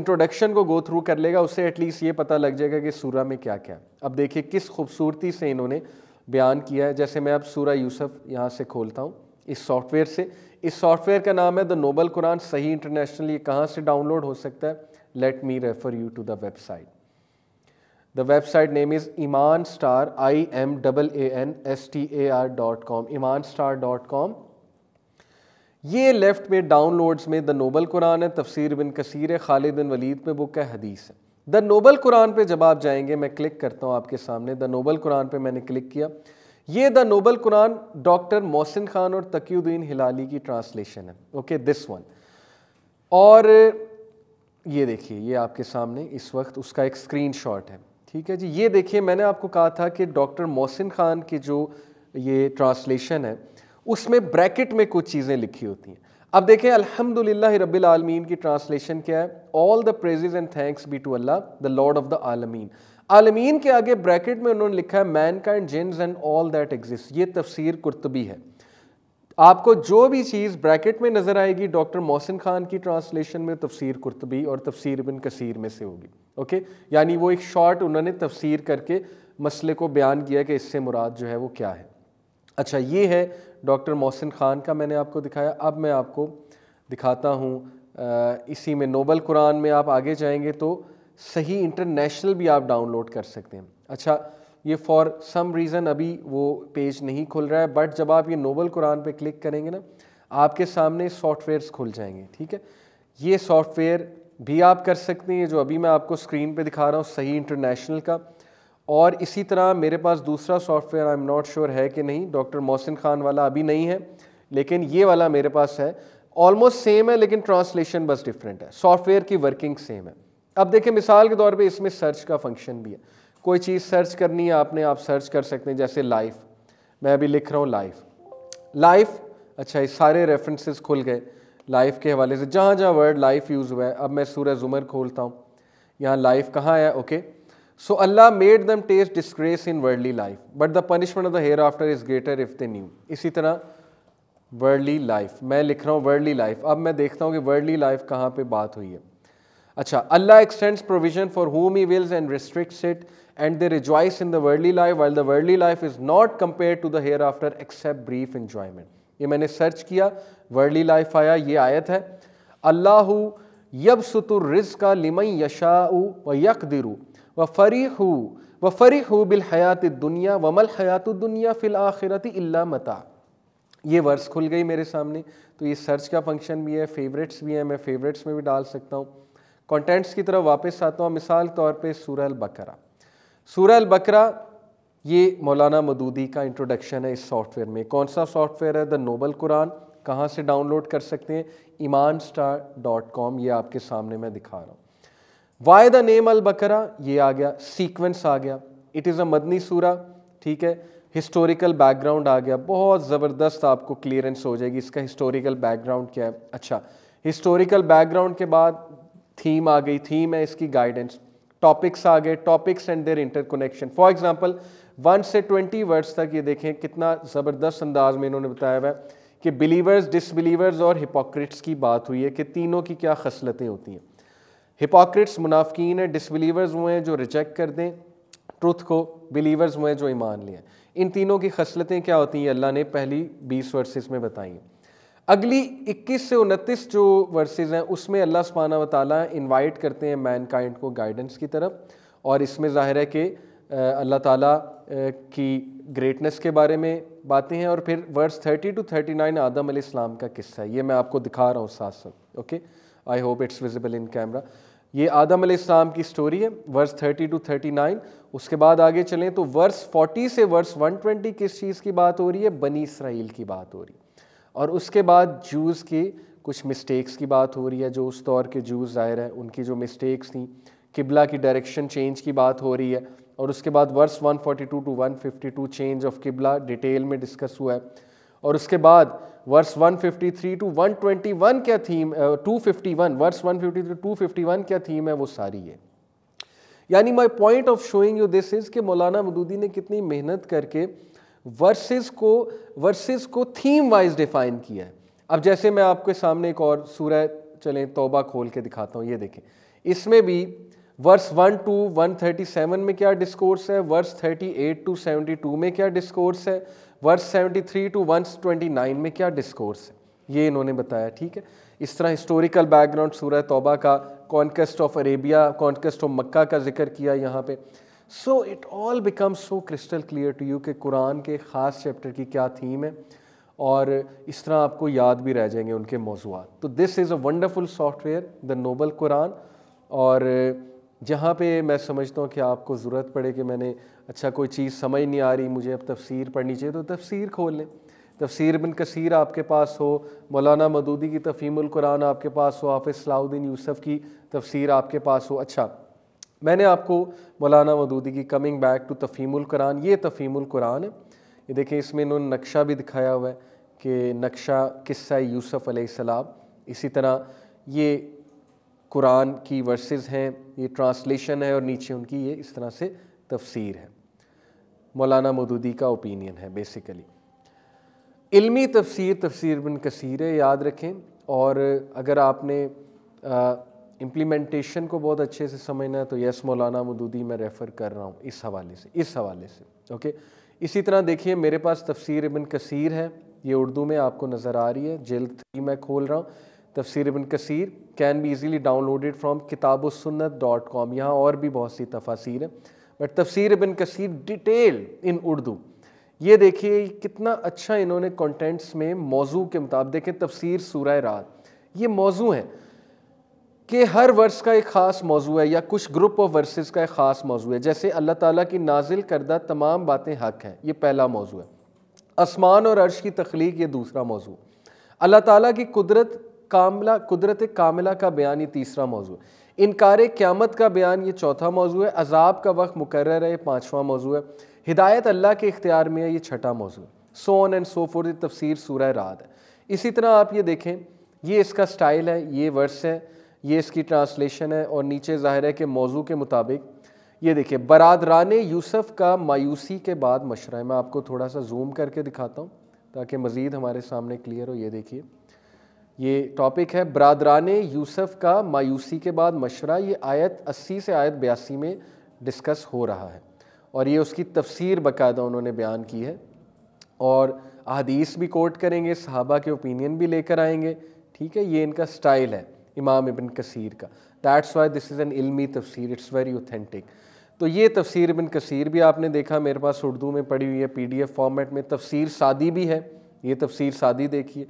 इंट्रोडक्शन को गो थ्रू कर लेगा उससे एटलीस्ट ये पता लग जाएगा कि सूरा में क्या क्या है अब देखिए किस खूबसूरती से इन्होंने बयान किया है जैसे मैं अब सूरा यूसुफ यहाँ से खोलता हूँ इस सॉफ्टवेयर से इस सॉफ्टवेयर का नाम है द नोबल कुरान सही इंटरनेशनल ये कहाँ से डाउनलोड हो सकता है let me refer you to the website the website name is Iman star I M double A N S T A R dot com Iman star dot com ये left में downloads में the noble Quran है तफसीर बिन कसीर है खालिद बिन वलीद में book है हदीस है द नोबल कुरान पे जब आप जाएंगे मैं क्लिक करता हूँ आपके सामने द नोबल कुरान पे मैंने क्लिक किया ये the noble Quran doctor Mohsin Khan और तकीुद्दीन हिलाली की ट्रांसलेशन है ओके दिस वन और ये देखिए ये आपके सामने इस वक्त उसका एक स्क्रीनशॉट है ठीक है जी ये देखिए मैंने आपको कहा था कि डॉक्टर मोहसिन खान की जो ये ट्रांसलेशन है उसमें ब्रैकेट में कुछ चीज़ें लिखी होती हैं अब देखें अल्हम्दुलिल्लाह रब्बिल आलमीन की ट्रांसलेशन क्या है all the praises and thanks be to Allah the Lord of the आलमीन आलमीन के आगे ब्रैकेट में उन्होंने लिखा है mankind jinns and all that exist ये तफसीर कुर्तबी है आपको जो भी चीज़ ब्रैकेट में नज़र आएगी डॉक्टर मोहसिन खान की ट्रांसलेशन में तफसीर कुर्तबी और तफसीर बिन कसीर में से होगी ओके यानी वो एक शॉर्ट उन्होंने तफसीर करके मसले को बयान किया कि इससे मुराद जो है वो क्या है अच्छा ये है डॉक्टर मोहसिन खान का मैंने आपको दिखाया अब मैं आपको दिखाता हूँ इसी में नोबल कुरान में आप आगे जाएंगे तो सही इंटरनेशनल भी आप डाउनलोड कर सकते हैं अच्छा ये फॉर सम रीज़न अभी वो पेज नहीं खुल रहा है बट जब आप ये नोबल कुरान पे क्लिक करेंगे ना आपके सामने सॉफ्टवेयर्स खुल जाएंगे ठीक है ये सॉफ्टवेयर भी आप कर सकते हैं जो अभी मैं आपको स्क्रीन पे दिखा रहा हूँ सही इंटरनेशनल का और इसी तरह मेरे पास दूसरा software I am not sure है कि नहीं डॉक्टर मोहसिन खान वाला अभी नहीं है लेकिन ये वाला मेरे पास है ऑलमोस्ट सेम है लेकिन ट्रांसलेशन बस डिफरेंट है सॉफ्टवेयर की वर्किंग सेम है अब देखें मिसाल के तौर पे इसमें सर्च का फंक्शन भी है कोई चीज़ सर्च करनी है आपने आप सर्च कर सकते हैं जैसे लाइफ मैं अभी लिख रहा हूँ लाइफ लाइफ अच्छा ये सारे रेफरेंसेस खुल गए लाइफ के हवाले से जहाँ जहाँ वर्ड लाइफ यूज़ हुआ है अब मैं सूरह जुमर खोलता हूँ यहाँ लाइफ कहाँ है okay so Allah made them taste disgrace in worldly life but the punishment of the hereafter is greater if they knew इसी तरह वर्ल्डली लाइफ मैं लिख रहा हूँ वर्ल्डली लाइफ अब मैं देखता हूँ कि वर्ल्डली लाइफ कहाँ पर बात हुई है अच्छा अल्लाह x tends provision for home he wills and restricts it and they rejoice in the Worli life while the Worli life is not compare to the hair after accept brief enjoyment ये मैंने सर्च किया world life आया ये आयत है अल्लाह यब सतुर ridge का लिमई यशाऊ व यक दिरु व फरी हु व फरी हु बिल हयात दुनिया व मल हयात दुनिया फ़िल आखिरत इल्ला मता ये वर्स खुल गई मेरे सामने तो ये सर्च का फंक्शन भी है फेवरेट्स भी हैं मैं फेवरेट्स में भी डाल सकता हूँ कॉन्टेंट्स की तरफ वापस आता हूँ मिसाल तौर पे सूर बकरा सूर बकरा ये मौलाना मदूदी का इंट्रोडक्शन है इस सॉफ्टवेयर में कौन सा सॉफ्टवेयर है द नोबल कुरान कहाँ से डाउनलोड कर सकते हैं ईमान स्टार डॉट कॉम ये आपके सामने मैं दिखा रहा हूँ वाय द नेम अल बकरा ये आ गया सीक्वेंस आ गया इट इज़ अ मदनी सूरा ठीक है हिस्टोरिकल बैकग्राउंड आ गया बहुत ज़बरदस्त आपको क्लियरेंस हो जाएगी इसका हिस्टोरिकल बैकग्राउंड क्या है अच्छा हिस्टोरिकल बैकग्राउंड के बाद थीम आ गई थीम है इसकी गाइडेंस टॉपिक्स आ गए topics and their interconnection for example one से ट्वेंटी वर्ड्स तक ये देखें कितना ज़बरदस्त अंदाज में इन्होंने बताया हुआ है कि बिलीवर्स डिसबिलीवर्स और हिपोक्रिट्स की बात हुई है कि तीनों की क्या खसलतें होती हैं हिपोक्रिट्स मुनाफिन हैं डिसबिलीवर्स हुए हैं जो रिजेक्ट कर दें ट्रुथ को बिलीवर्स हुए हैं जो ईमान लें इन तीनों की खसलतें क्या होती हैं अल्लाह ने पहली बीस वर्सेस में बताई हैं अगली 21 से 29 जो वर्सेज हैं उसमें अल्लाह सुबहाना वाली इनवाइट करते हैं मैनकाइंड को गाइडेंस की तरफ और इसमें ज़ाहिर है कि अल्लाह ताला की ग्रेटनेस के बारे में बातें हैं और फिर वर्स 30 टू 39 आदम इस्लाम का किस्सा है ये मैं आपको दिखा रहा हूँ साथ साथ okay I hope it's visible in camera ये आदम इस्लाम की स्टोरी है वर्स 30 टू 39 उसके बाद आगे चलें तो वर्स 40 से वर्स 120 किस चीज़ की बात हो रही है बनी इसराइल की बात हो रही है और उसके बाद जूस की कुछ मिस्टेक्स की बात हो रही है जो उस दौर के जूस ज़ाहिर है उनकी जो मिस्टेक्स थी किबला की डायरेक्शन चेंज की बात हो रही है और उसके बाद वर्स 142 टू 152 चेंज ऑफ किबला डिटेल में डिस्कस हुआ है और उसके बाद वर्स 153 टू 121 क्या theme to fifty one verse one fifty two fifty one क्या थीम है वो सारी है यानी my point of showing you this is कि मौलाना मदूदी ने कितनी मेहनत करके वर्सेस को वर्सेस को थीम वाइज डिफाइन किया है अब जैसे मैं आपके सामने एक और सूरह चलें तोबा खोल के दिखाता हूँ ये देखें इसमें भी verse one two one thirty seven में क्या डिस्कोर्स है verse thirty eight to seventy two में क्या डिस्कोर्स है verse seventy three to one twenty nine में क्या डिस्कोर्स है ये इन्होंने बताया ठीक है इस तरह हिस्टोरिकल बैकग्राउंड सूरह तोबा का conquest of Arabia conquest of Mecca का जिक्र किया यहाँ पे so it all become so crystal clear to you कि कुरान के ख़ास चैप्टर की क्या थीम है और इस तरह आपको याद भी रह जाएंगे उनके मौजूद तो this is a wonderful software the noble Quran और जहाँ पे मैं समझता हूँ कि आपको ज़रूरत पड़े कि मैंने अच्छा कोई चीज़ समझ नहीं आ रही मुझे अब तफसीर पढ़नी चाहिए तो तफसीर खोल लें तफसीर बिन कसीर आपके पास हो मौलाना मदूदी की तफीमुल कुरान आपके पास हो हाफ़ सलाउद्दीन यूसफ़ की तफसीर आपके पास हो अच्छा मैंने आपको मौलाना मदूदी की coming back to Tafheemul Quran ये तफ़ीमुल कुरान है ये देखें इसमें इन्होंने नक्शा भी दिखाया हुआ है कि नक्शा किस्सा यूसुफ़ अलैहिस्सलाम इसी तरह ये कुरान की वर्सेस हैं ये ट्रांसलेशन है और नीचे उनकी ये इस तरह से तफसीर है मौलाना मदूदी का ओपिनियन है बेसिकली इल्मी तफसीर तफसीर बिन कसीर है याद रखें और अगर आपने इम्प्लीमेंटेशन को बहुत अच्छे से समझना है तो यस मौलाना मदूदी मैं रेफ़र कर रहा हूँ इस हवाले से इस हवाले से ओके इसी तरह देखिए मेरे पास तफसीर इबन कसीर है ये उर्दू में आपको नज़र आ रही है जेल थ्री मैं खोल रहा हूँ तफसीर इबन Kathir can be easily downloaded from किताब सन्नत डॉट कॉम यहाँ और भी बहुत सी तफासिर हैं बट तफसीर इबन कसीर डिटेल इन उर्दू ये देखिए कितना अच्छा इन्होंने कॉन्टेंट्स में मौजू के मुताबिक देखें तफसीर सूर रात ये मौजू हैं कि हर वर्ष का एक ख़ास मौजू है या कुछ ग्रुप ऑफ वर्सेस का एक ख़ास मौजू है जैसे अल्लाह ताला की नाजिल करदा तमाम बातें हक हैं ये पहला मौजू है आसमान और अर्श की तख्लीक ये दूसरा मौजू अल्लाह ताला की कुदरत कामला कुदरत कामला का बयान ये तीसरा मौजू है इनकार क़्यामत का बयान ये चौथा मौजू है अजाब का वक्त मुकर है ये पाँचवा मौजू है हिदायत अल्लाह के इख्तियार में है ये छठा मौजू है सोन एंड सो फोर तफसीर सूरह रात है इसी तरह आप ये देखें ये इसका स्टाइल है ये वर्स है ये इसकी ट्रांसलेशन है और नीचे ज़ाहिर है कि मौजू के मुताबिक ये देखिए बरदरान यूसफ़ का मायूसी के बाद मशरा मैं आपको थोड़ा सा जूम करके दिखाता हूँ ताकि मज़ीद हमारे सामने क्लियर हो ये देखिए ये टॉपिक है बरदरान यूसफ़ का मायूसी के बाद मशरा ये आयत 80 से आयत बयासी में डिस्कस हो रहा है और ये उसकी तफसीर बाकायदा उन्होंने बयान की है और अदीस भी कोट करेंगे सहाबा के ओपिनियन भी लेकर आएंगे ठीक है ये इनका स्टाइल है इमाम इबन कसीर का that's why this is an इल्मी तफसीर इट्स वेरी ओथेंटिक तो ये तफसीर इबन कसीर भी आपने देखा मेरे पास उर्दू में पढ़ी हुई है पी डी एफ फॉर्मेट में तफसीर सादी भी है ये तफसीर सादी देखिए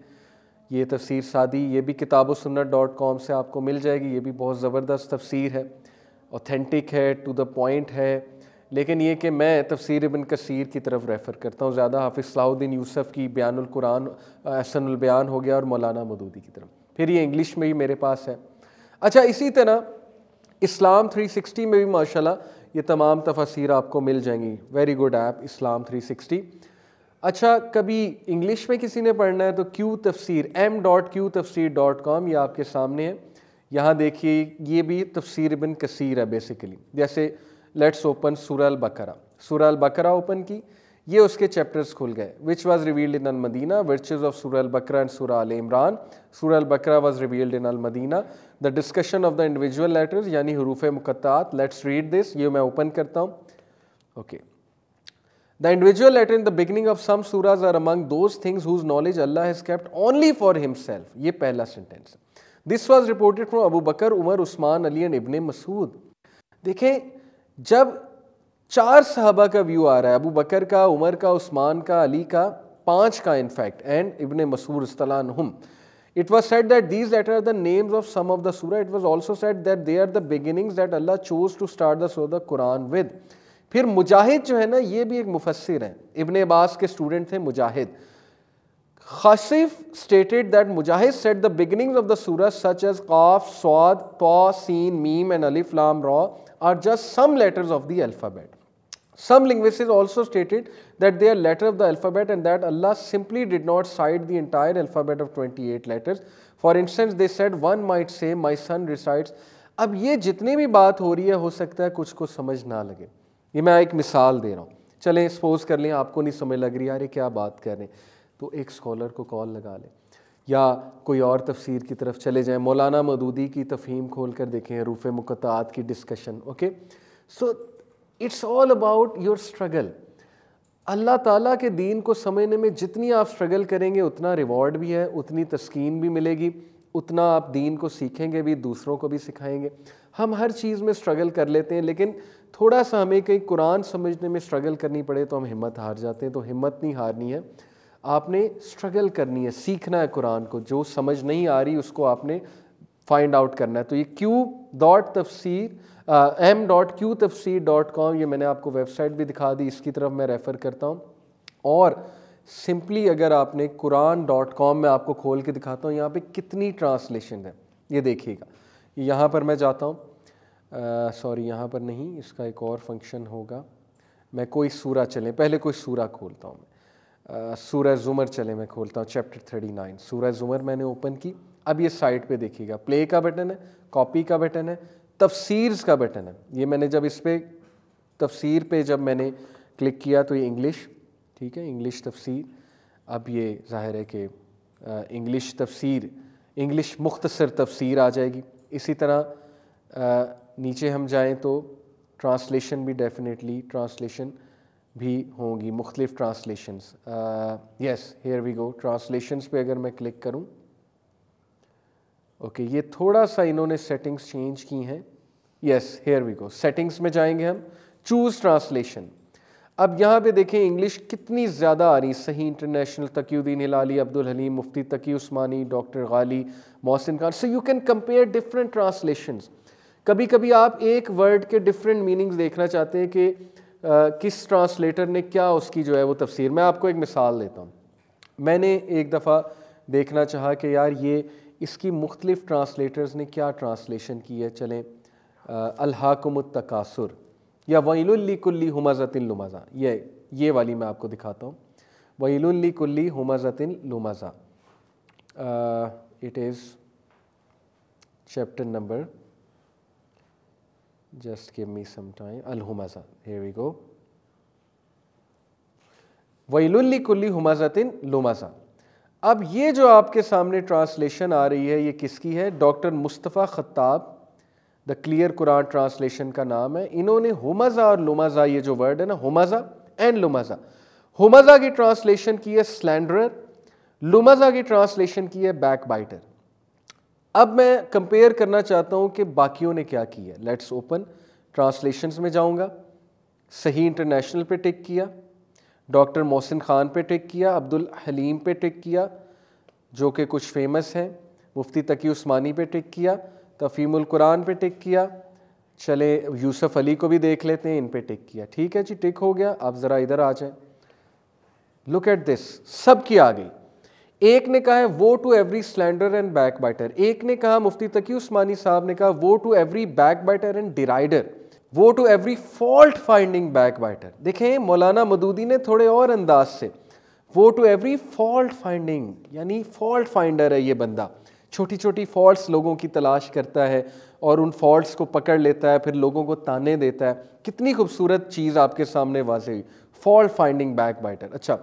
ये तफसीर सादी ये भी किताब सुन्नत डॉट कॉम से आपको मिल जाएगी ये भी बहुत ज़बरदस्त तफसीर है ऑथेंटिक है टू द पॉइंट है लेकिन ये कि मैं तफसीर इबन कसीर की तरफ रेफ़र करता हूँ ज़्यादा हाफिज़ सलाउद्दीन यूसफ़ की बयान कुरान अहसनबयान हो गया और मौलाना मदूदी की तरफ फिर ये इंग्लिश में ही मेरे पास है अच्छा इसी तरह इस्लाम 360 में भी माशाल्लाह ये तमाम तफसीर आपको मिल जाएंगी वेरी गुड ऐप इस्लाम 360 अच्छा कभी इंग्लिश में किसी ने पढ़ना है तो क्यू तफसीर एम डॉट क्यू तफसीर डॉट कॉम ये आपके सामने है यहाँ देखिए ये भी तफसीर बिन कसीर है बेसिकली जैसे लेट्स ओपन सुरल बकरा सुरल बकरा ओपन की ये उसके चैप्टर्स खुल गए which was revealed in al Medina विचेज ऑफ सूर अल बकरा एंड सूर अल Imran surah al Baqarah was revealed in al Medina the discussion of the individual letters यानी हरूफ मुकत्त लेट्स रीड दिस ये मैं ओपन करता हूँ okay the individual letter in the beginning of some surahs are among those things whose knowledge Allah has kept only for himself ये पहला sentence है this was reported from Abu Bakr Umar Uthman Ali and Ibn Masud देखें जब चार सहाबा का view आ रहा है अबू बकर का उमर का उस्मान का अली का पांच का इनफैक्ट एंड इबन मसूर इस्तलान it It was that these letter are the names of some of the surah it It was also that they are the beginnings that Allah chose to start the the the Quran with फिर Mujahid जो है ना ये भी एक मुफसर हैं इबन अब्बास के student थे मुजाहिद खसिफ stated that Mujahid said the beginnings of the surah such as काफ स्वाद तो सीन मीम एंड अलिफ लाम रॉ are just some letters of the alphabet Some linguists also stated that they are letter of the alphabet and that Allah simply did not cite the entire alphabet of 28 letters. For instance, they said one might say my son recites. अब ये जितनी भी बात हो रही है हो सकता है कुछ को समझ ना लगे ये मैं एक मिसाल दे रहा हूँ चलें सपोज कर लें आपको नहीं समझ लग रही यार ये क्या बात कर रहे हैं तो एक स्कॉलर को कॉल लगा लें या कोई और तफसीर की तरफ चले जाएं मौलाना मदूदी की तफहीम खोल कर देखें रूफ़ मुकतात की discussion okay so it's all about your struggle Allah ताला के दीन को समझने में जितनी आप स्ट्रगल करेंगे उतना रिवॉर्ड भी है उतनी तस्कीन भी मिलेगी उतना आप दीन को सीखेंगे भी दूसरों को भी सिखाएंगे हम हर चीज़ में स्ट्रगल कर लेते हैं लेकिन थोड़ा सा हमें कहीं कुरान समझने में स्ट्रगल करनी पड़े तो हम हिम्मत हार जाते हैं तो हिम्मत नहीं हारनी है आपने स्ट्रगल करनी है सीखना है कुरान को जो समझ नहीं आ रही उसको आपने फाइंड आउट करना है तो ये क्यू डॉट तफसीर एम डॉट क्यू तफसी डॉट कॉम ये मैंने आपको वेबसाइट भी दिखा दी इसकी तरफ मैं रेफ़र करता हूँ और सिंपली अगर आपने कुरान डॉट कॉम में आपको खोल के दिखाता हूँ यहाँ पे कितनी ट्रांसलेशन है ये देखिएगा यहाँ पर मैं जाता हूँ सॉरी uh, यहाँ पर नहीं इसका एक और फंक्शन होगा मैं कोई सूरा चलें पहले कोई सूरा खोलता हूँ मैं uh, सूर्य ज़ुमर चले मैं खोलता हूँ chapter thirty nine surah Zumar मैंने ओपन की अब ये साइट पे देखिएगा प्ले का बटन है कॉपी का बटन है तफसीरस का बटन है ये मैंने जब इस पर तफसीर पे जब मैंने क्लिक किया तो ये इंग्लिश ठीक है इंग्लिश तफसीर अब ये ज़ाहिर है कि इंग्लिश तफसीर इंग्लिश मुख्तसर तफसीर आ जाएगी इसी तरह आ, नीचे हम जाएं तो ट्रांसलेशन भी डेफिनेटली ट्रांसलेशन भी होंगी मुख्तलिफ़ translations yes here we go translations पे अगर मैं क्लिक करूं ओके ये थोड़ा सा इन्होंने सेटिंग्स चेंज की हैं yes here we go settings में जाएंगे हम चूज़ ट्रांसलेशन अब यहाँ पे देखें इंग्लिश कितनी ज़्यादा आ रही सही international Taqiuddin Hilali Abdul Haleem Mufti Taqi Usmani doctor Ghali Mohsin Khan so you can compare different translation कभी कभी आप एक वर्ड के डिफरेंट मीनिंग्स देखना चाहते हैं कि आ, किस ट्रांसलेटर ने क्या उसकी जो है वो तफसीर मैं आपको एक मिसाल देता हूँ मैंने एक दफ़ा देखना चाहा कि यार ये इसकी मुख्तलिफ़ ट्रांसलेटर्स ने क्या ट्रांसलेशन की है चलें अलहाकुमतकासुर या कुल्ली हमाज़तिन लुमाज़ा ये ये वाली मैं आपको दिखाता हूँ कुल्ली हमाज़तिन लुमाज़ा it is chapter number just give me some time al humaza here we go wailul li kulli अब ये जो आपके सामने ट्रांसलेशन आ रही है ये किसकी है doctor Mustafa Khattab the clear Quran translation का नाम है इन्होंने हुमज़ा और लुमाजा ये जो वर्ड है ना हुमज़ा एंड लुमजा हुमज़ा की ट्रांसलेशन की है स्लैंडर लुमाजा की ट्रांसलेशन की है बैक बाइटर अब मैं कंपेयर करना चाहता हूँ कि बाकियों ने क्या किया लेट्स ओपन ट्रांसलेशन में जाऊँगा सही इंटरनेशनल पर टिक किया डॉक्टर मोहसिन ख़ान पे टिक किया अब्दुल हलीम पे टिक किया जो कि कुछ फेमस हैं मुफ्ती तकी उस्मानी पे टिक किया तफ़ीमुल कुरान पे टिक किया चले यूसुफ अली को भी देख लेते हैं इन पे टिक किया ठीक है जी टिक हो गया आप ज़रा इधर आ जाएं लुक एट दिस सब की आ गई एक ने कहा है woe to every slanderer and backbiter एक ने कहा मुफ्ती तकी उस्मानी साहब ने कहा woe to every backbiter and derider woe to every fault finding backbiter देखें मौलाना मदूदी ने थोड़े और अंदाज से woe to every fault finding यानी फॉल्ट फाइंडर है ये बंदा छोटी छोटी फॉल्ट्स लोगों की तलाश करता है और उन फॉल्ट्स को पकड़ लेता है फिर लोगों को ताने देता है कितनी खूबसूरत चीज़ आपके सामने वाजे हुई फॉल्ट फाइंडिंग बैक बाइटर अच्छा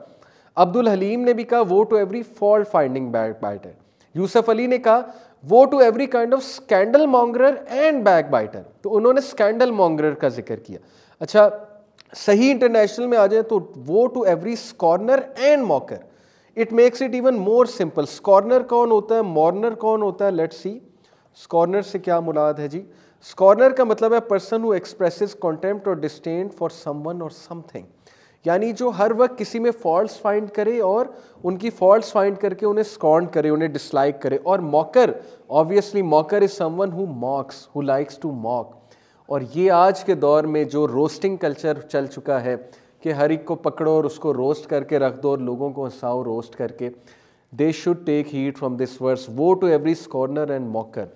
अब्दुल हलीम ने भी कहा woe to every fault finding backbiter Yusuf Ali ने कहा woe to every kind of scandalmonger and backbiter तो उन्होंने स्कैंडल मॉन्गर का जिक्र किया अच्छा सही इंटरनेशनल में आ जाए तो woe to every scorner and mocker it makes it even more simple scorner कौन होता है मॉर्नर कौन होता है लेट सी स्कॉर्नर से क्या मुलाद है जी स्कॉर्नर का मतलब है person who expresses contempt or disdain for someone or something यानी जो हर वक्त किसी में फॉल्ट फाइंड करे और उनकी फॉल्ट फाइंड करके उन्हें स्कॉन्ड करे उन्हें डिसलाइक करे और mocker obviously mocker is someone who mocks who likes to mock और ये आज के दौर में जो रोस्टिंग कल्चर चल चुका है कि हर एक को पकड़ो और उसको रोस्ट करके रख दो और लोगों को हंसाओ रोस्ट करके they should take heed from this verse woe to every scorner and mocker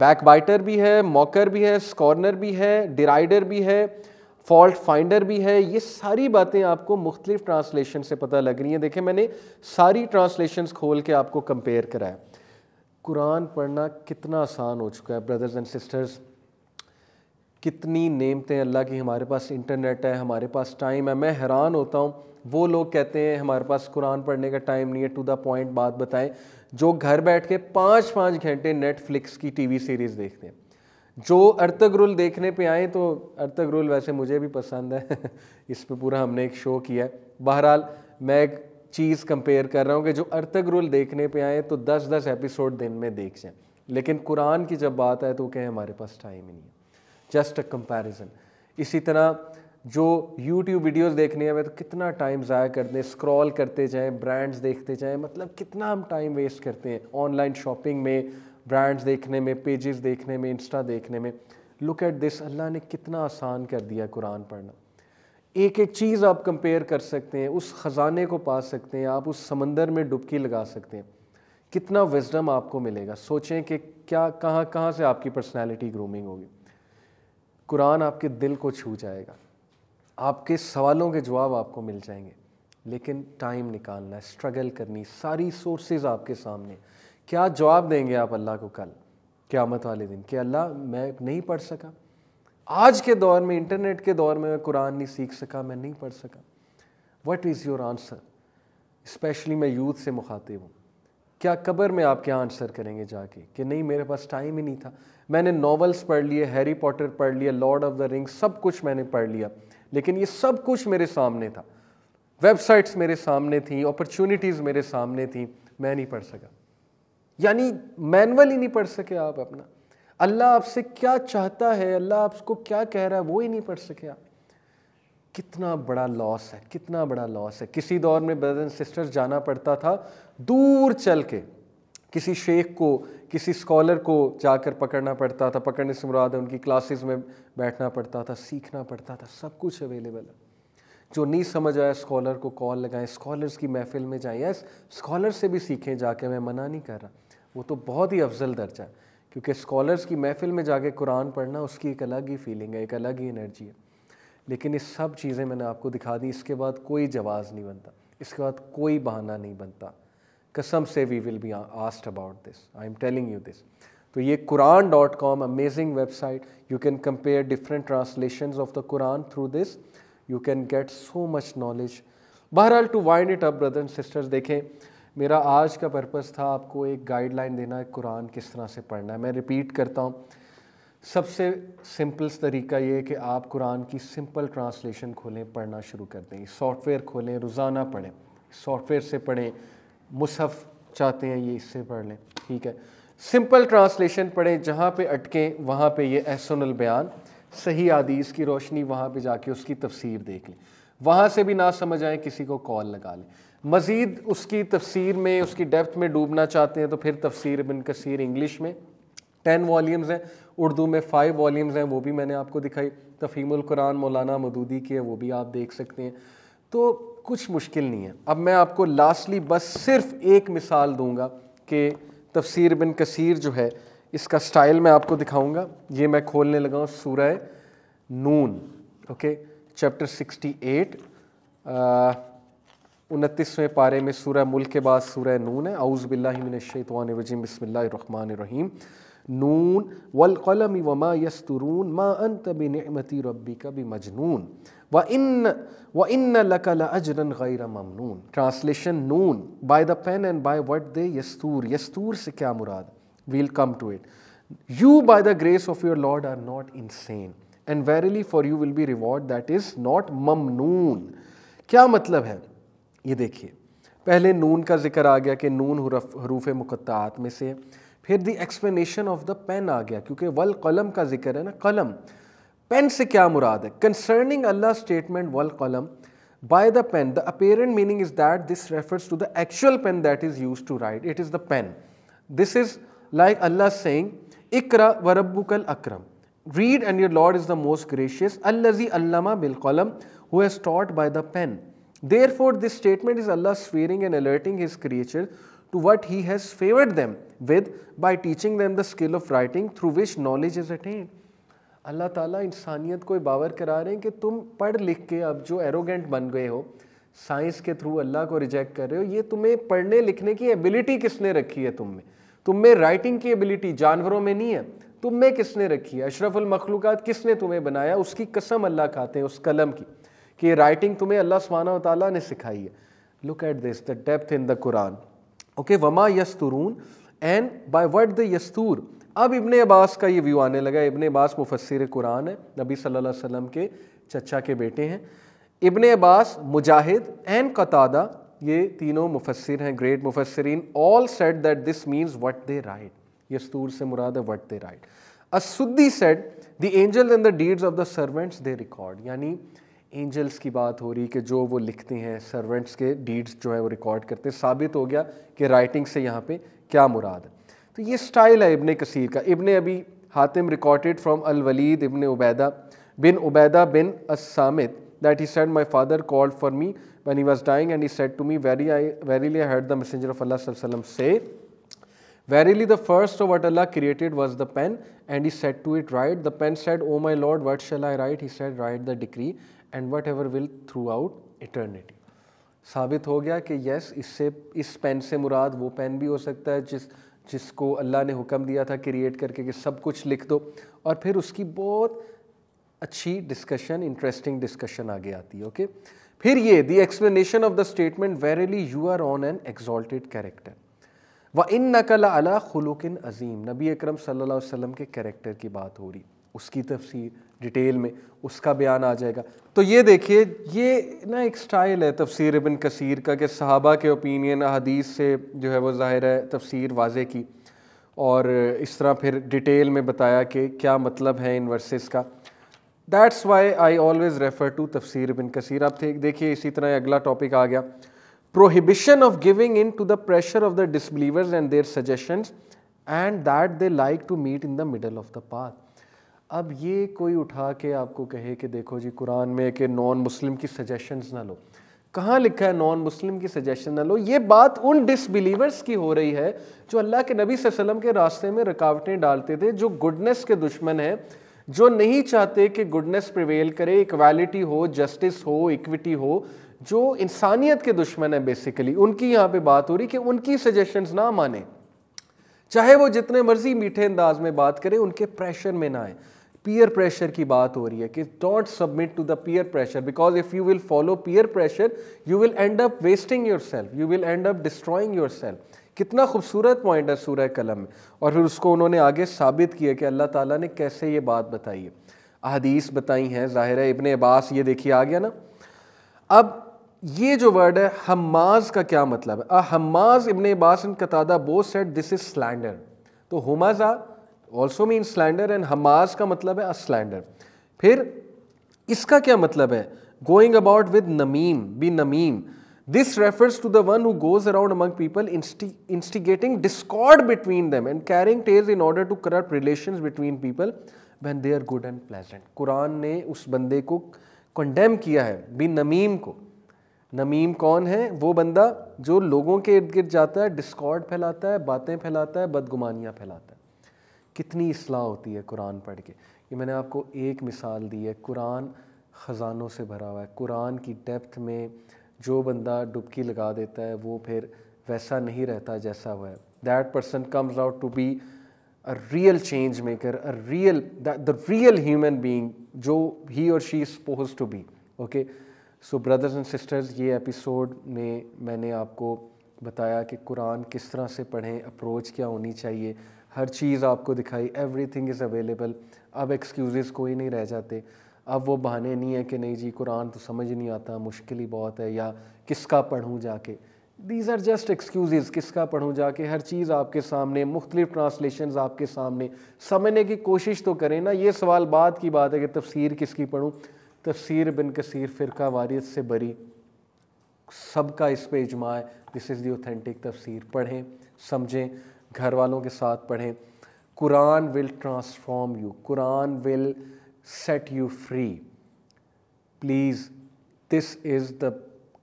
backbiter भी है मॉकर भी है स्कॉर्नर भी है डिराइडर भी है फॉल्ट फाइंडर भी है ये सारी बातें आपको मुख्तलिफ ट्रांसलेशन से पता लग रही हैं देखें मैंने सारी ट्रांसलेशन खोल के आपको कंपेयर कराया कुरान पढ़ना कितना आसान हो चुका है ब्रदर्स एंड सिस्टर्स कितनी नेमतें अल्लाह की हमारे पास इंटरनेट है हमारे पास टाइम है मैं हैरान होता हूँ वो लोग कहते हैं हमारे पास कुरान पढ़ने का टाइम नहीं है टू द पॉइंट बात बताएं जो घर बैठ के पाँच पाँच घंटे नेटफ्लिक्स की टीवी सीरीज़ देखते हैं जो अर्तक अर्तगरुल देखने पे आए तो अर्तगरुल वैसे मुझे भी पसंद है इस पे पूरा हमने एक शो किया है बहरहाल मैं एक चीज़ कंपेयर कर रहा हूँ कि जो अर्तक रुल देखने पे आए तो 10-10 एपिसोड दिन में देख जाएं लेकिन कुरान की जब बात आए तो कहें हमारे पास टाइम ही नहीं है जस्ट अ कंपेरिजन इसी तरह जो यूट्यूब वीडियोस देखने हैं तो कितना टाइम ज़ाया कर दें स्क्रॉल करते जाएँ ब्रांड्स देखते जाएँ मतलब कितना हम टाइम वेस्ट करते हैं ऑनलाइन शॉपिंग में ब्रांड्स देखने में पेजेस देखने में इंस्टा देखने में लुक एट दिस अल्लाह ने कितना आसान कर दिया कुरान पढ़ना एक एक चीज़ आप कंपेयर कर सकते हैं उस ख़जाने को पा सकते हैं आप उस समंदर में डुबकी लगा सकते हैं कितना विजडम आपको मिलेगा सोचें कि क्या कहाँ कहाँ से आपकी पर्सनैलिटी ग्रूमिंग होगी कुरान आपके दिल को छू जाएगा आपके सवालों के जवाब आपको मिल जाएंगे लेकिन टाइम निकालना है स्ट्रगल करनी सारी सोर्सेज आपके सामने क्या जवाब देंगे आप अल्लाह को कल क़्यामत वाले दिन कि अल्लाह मैं नहीं पढ़ सका आज के दौर में इंटरनेट के दौर में मैं कुरान नहीं सीख सका मैं नहीं पढ़ सका what is your answer specially मैं यूथ से मुखातिब हूँ क्या कबर में आप क्या आंसर करेंगे जाके कि नहीं मेरे पास टाइम ही नहीं था मैंने नॉवल्स पढ़ लिए हैरी पॉटर पढ़ लिया लॉर्ड ऑफ द रिंग्स सब कुछ मैंने पढ़ लिया लेकिन ये सब कुछ मेरे सामने था वेबसाइट्स मेरे सामने थी अपॉर्चुनिटीज़ मेरे सामने थी मैं नहीं पढ़ सका यानी मैनुअल ही नहीं पढ़ सके आप अपना अल्लाह आपसे क्या चाहता है अल्लाह आपको क्या कह रहा है वो ही नहीं पढ़ सके आप कितना बड़ा लॉस है कितना बड़ा लॉस है किसी दौर में ब्रदर एंड सिस्टर्स जाना पड़ता था दूर चल के किसी शेख को किसी स्कॉलर को जाकर पकड़ना पड़ता था पकड़ने से मुराद है उनकी क्लासेस में बैठना पड़ता था सीखना पड़ता था सब कुछ अवेलेबल है जो नहीं समझ आया स्कॉलर को कॉल लगाएं स्कॉलर्स की महफिल में जाएं यस स्कॉलर से भी सीखें जाके मैं मना नहीं कर रहा वो तो बहुत ही अफजल दर्जा है क्योंकि स्कॉलर्स की महफिल में जाके कुरान पढ़ना उसकी एक अलग ही फीलिंग है एक अलग ही एनर्जी है लेकिन ये सब चीज़ें मैंने आपको दिखा दी इसके बाद कोई जवाज़ नहीं बनता इसके बाद कोई बहाना नहीं बनता कसम से we will be asked about this I am telling you this तो ये Quran dot com amazing website you can compare different translation of the Quran through this you can get so much knowledge बहरहाल to wind it up brother and sisters देखें मेरा आज का purpose था आपको एक गाइडलाइन देना है कुरान किस तरह से पढ़ना है मैं रिपीट करता हूँ सबसे सिंपल तरीका ये कि आप कुरान की सिंपल ट्रांसलेशन खोलें पढ़ना शुरू कर दें सॉफ्टवेयर खोलें रोज़ाना पढ़ें सॉफ्टवेयर से पढ़ें मुसहफ़ चाहते हैं ये इससे पढ़ लें ठीक है सिंपल ट्रांसलेशन पढ़ें जहाँ पे अटकें वहाँ पे ये एहसनल बयान सही आदीस की रोशनी वहाँ पे जाके उसकी तफसीर देख लें वहाँ से भी ना समझ आए किसी को कॉल लगा लें मज़ीद उसकी तफसीर में उसकी डेप्थ में डूबना चाहते हैं तो फिर तफसीर बिन कसीर इंग्लिश में टेन वॉलीम्स हैं उर्दू में फ़ाइव वॉलीम्स हैं वो भी मैंने आपको दिखाई तफ़ीमुल कुरान मौलाना मदूदी की है वो भी आप देख सकते हैं तो कुछ मुश्किल नहीं है अब मैं आपको लास्टली बस सिर्फ एक मिसाल दूंगा कि तफसीर बिन कसीर जो है इसका स्टाइल मैं आपको दिखाऊंगा ये मैं खोलने लगा हूँ surah Nun okay chapter sixty eight उनतीसवें पारे में सूर्य मुल्क के बाद सूर्य नून है अउज़बिल्लाशवानवजीम बसमीम नून वलकलम वमा यस्तरून मा अंत बिनमती रबी का भी मजनून व इन व इन लकल अजरन गैर ममनून translation Nun by the pen and by what they यस्तूर यस्तूर से क्या मुराद we'll come to it you by the grace of your Lord are not sane and verily for you will be reward that is not ममनून क्या मतलब है ये देखिए पहले नून का जिक्र आ गया कि नून हरूफ मुकत्त में से फिर the explanation of the pen आ गया क्योंकि वल कलम का जिक्र है ना कलम पेन से क्या मुराद है कंसर्निंग अल्लाह स्टेटमेंट वल कलम by the pen the apparent meaning is that this refers to the actual pen that is use to write it is the pen this is like Allah saying इकर वरबुकल अक्रम read and your Lord is the most gracious अल्लाजी अल्लामा बिल कलम who has taught by the pen Therefore, this statement is Allah swearing and alerting His creature to what He has favored them with by teaching them the skill of writing through which knowledge is attained. Allah ताला इंसानियत को बावर करा रहे हैं कि तुम पढ़ लिख के अब जो एरोगेंट बन गए हो साइंस के थ्रू अल्लाह को रिजेक्ट कर रहे हो ये तुम्हें पढ़ने लिखने की एबिलिटी किसने रखी है तुम में तुम में राइटिंग की एबिलिटी जानवरों में नहीं है तुम में किसने रखी है अशरफुल मखलूक़ात किसने तुम्हें बनाया उसकी कसम अल्लाह खाते हैं उस कलम की कि राइटिंग तुम्हें अल्लाह सुबहाना ताली ने सिखाई है look at this the depth in the Quran okay वमा यस्तुरून एंड बाय वर्ड द यस्तूर अब इबन अब्बास का ये व्यू आने लगा इबन अब्बास मुफसर कुरान है नबी सल्लल्लाहु अलैहि वसल्लम के चचा के बेटे हैं इबन अब्बास मुजाहिद एंड कतादा ये तीनों मुफसर हैं ग्रेट मुफसरीन all said that this means what they write यस्तूर से मुराद है व्हाट दे राइट असुद्दी said the angel and the deeds of the servants they record यानी एंजल्स की बात हो रही कि जो वो लिखते हैं सर्वेंट्स के डीड्स जो है वो रिकॉर्ड करते हैं साबित हो गया कि राइटिंग से यहाँ पे क्या मुराद है तो ये स्टाइल है इबन कसीर का इब्ने अभी हातिम रिकॉर्डेड फ्रॉम अल वलीद इबन उबैदा बिन उबैदा बिन असामिद that he said my father called for me when he was dying and he said to me very I verily I heard the messenger of अल्लाह वसलम से Verily, the first of what Allah created was the pen, and He said to it, Write. The pen said, o oh my Lord, what shall I write? He said, Write the decree and whatever will throughout eternity साबित हो गया कि yes इससे इस pen से मुराद वो pen भी हो सकता है जिस जिसको अल्लाह ने हुक्म दिया था क्रिएट करके कि सब कुछ लिख दो और फिर उसकी बहुत अच्छी डिस्कशन इंटरेस्टिंग डिस्कशन आगे आती है ओके फिर ये the explanation of the statement verily you are on an exalted character व इन नकल अला खलुकिन अजीम नबी अक्रम सल्ला वसम के कैरेक्टर की बात हो रही उसकी तफसीर डिटेल में उसका बयान आ जाएगा तो ये देखिए ये ना एक स्टाइल है तफसीर इबन कसीर का कि सहाबा के ओपिनियन हदीस से जो है वो ज़ाहिर है तफसीर वाजे की और इस तरह फिर डिटेल में बताया कि क्या मतलब है इन वर्सेस का that's why I always refer to तफसीर बिन कसीर आप देखिए इसी तरह अगला टॉपिक आ गया prohibition of giving in to the pressure of the disbelievers and their suggestions and that they like to meet in the middle of the path अब ये कोई उठा के आपको कहे कि देखो जी कुरान में कि नॉन मुस्लिम की सजेशंस ना लो कहाँ लिखा है नॉन मुस्लिम की सजेशन ना लो ये बात उन डिसबिलीवर्स की हो रही है जो अल्लाह के नबी वसल्लम के रास्ते में रुकावटें डालते थे जो गुडनेस के दुश्मन हैं जो नहीं चाहते कि गुडनेस प्रिवेल करे इक्वालिटी हो जस्टिस हो इक्विटी हो जो इंसानियत के दुश्मन है बेसिकली उनकी यहाँ पे बात हो रही कि उनकी सजेशंस ना माने चाहे वो जितने मर्जी मीठे अंदाज में बात करें उनके प्रेशर में ना आए पीयर प्रेशर की बात हो रही है कि don't submit to the peer pressure because if you will follow peer pressure you will end up wasting yourself you will end up destroying yourself कितना खूबसूरत पॉइंट है सूर्य कलम में और फिर उसको उन्होंने आगे साबित किया कि अल्लाह ताला ने कैसे ये बात बताई है अहदीस बताई हैं ज़ाहिर है इबन अब्बास ये देखिए आ गया ना अब ये जो वर्ड है हमाज का क्या मतलब है हमाज इबन अब्बास इन कतादा बो सेट दिस इज स्लैंडर तो हुमाजा ऑल्सो मीन स्लैंडर एंड हमास का मतलब है अ स्लैंडर फिर इसका क्या मतलब है गोइंग अबाउट विद नमीम बी नमीम this refers to the one who goes around among people instigating discord between them and carrying tales in order to corrupt relation between people when they are good and pleasant कुरान ने उस बंदे को condemn किया है B नमीम को नमीम कौन है वो बंदा जो लोगों के इर्द गिर्द जाता है डिस्कॉर्ड फैलाता है बातें फैलाता है बदगुमानियाँ फैलाता है कितनी असलाह होती है कुरान पढ़ के ये मैंने आपको एक मिसाल दी है कुरान ख़जानों से भरा हुआ है कुरान की डेप्थ में जो बंदा डुबकी लगा देता है वो फिर वैसा नहीं रहता जैसा हुआ है that person comes out to be a real change maker a real the real human being जो ही और she suppose to be okay so brothers and sisters ये एपिसोड में मैंने आपको बताया कि कुरान किस तरह से पढ़ें अप्रोच क्या होनी चाहिए हर चीज़ आपको दिखाई एवरी थिंग इज़ अवेलेबल अब एक्सक्यूज़ कोई नहीं रह जाते अब वो बहाने नहीं है कि नहीं जी कुरान तो समझ नहीं आता मुश्किल ही बहुत है या किसका पढ़ूँ जाके दीज आर जस्ट एक्सक्यूज़ किसका पढ़ूँ जाके हर चीज़ आपके सामने मुख्तलिफ़ ट्रांसलेशन आपके सामने समझने की कोशिश तो करें ना ये सवाल बाद की बात है कि तफसीर किसकी पढ़ूँ तफसीर बिन कसीर फ़िरका वारियत से बरी सबका इस पर इजमा है दिस इज़ दी ऑथेंटिक तफसीर पढ़ें समझें घर वालों के साथ पढ़ें कुरान विल ट्रांसफॉर्म यू कुरान will set you free please this is the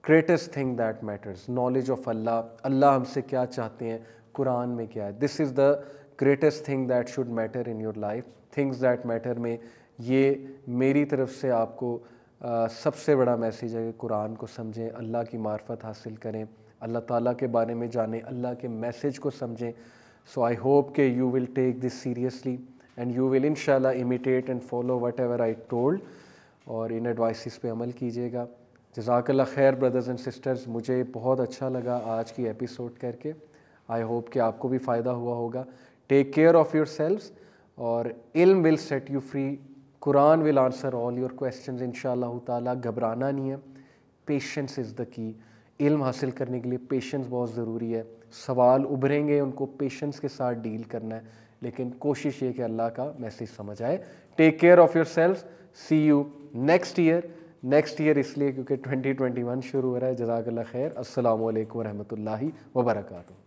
greatest thing that matters knowledge of अल्लाह अल्लाह हमसे क्या चाहते हैं कुरान में क्या है this is the greatest thing that should matter in your life things that matter में ये मेरी तरफ से आपको आ, सबसे बड़ा मैसेज है कि कुरान को समझें अल्लाह की मार्फत हासिल करें अल्लाह ताला के बारे में जानें अल्लाह के मैसेज को समझें So I hope that you will take this seriously and you will inshallah imitate and follow whatever I told और इन एडवाइसेस पे अमल कीजिएगा जजाकल्ला खैर ब्रदर्स एंड सिस्टर्स मुझे बहुत अच्छा लगा आज की एपिसोड करके आई होप कि आपको भी फ़ायदा हुआ होगा take care of yourselves और इल्म विल सेट यू फ्री कुरान will answer all your question इन ताला घबराना नहीं है पेशेंस इज़ द की इल्म हासिल करने के लिए पेशेंस बहुत ज़रूरी है सवाल उभरेंगे उनको पेशेंस के साथ डील करना है लेकिन कोशिश ये कि अल्लाह का मैसेज समझ आए take care of yourself see you next year next year इसलिए क्योंकि 2021 शुरू हो रहा है जजाकल्ला खैर असल वरहमल वर्का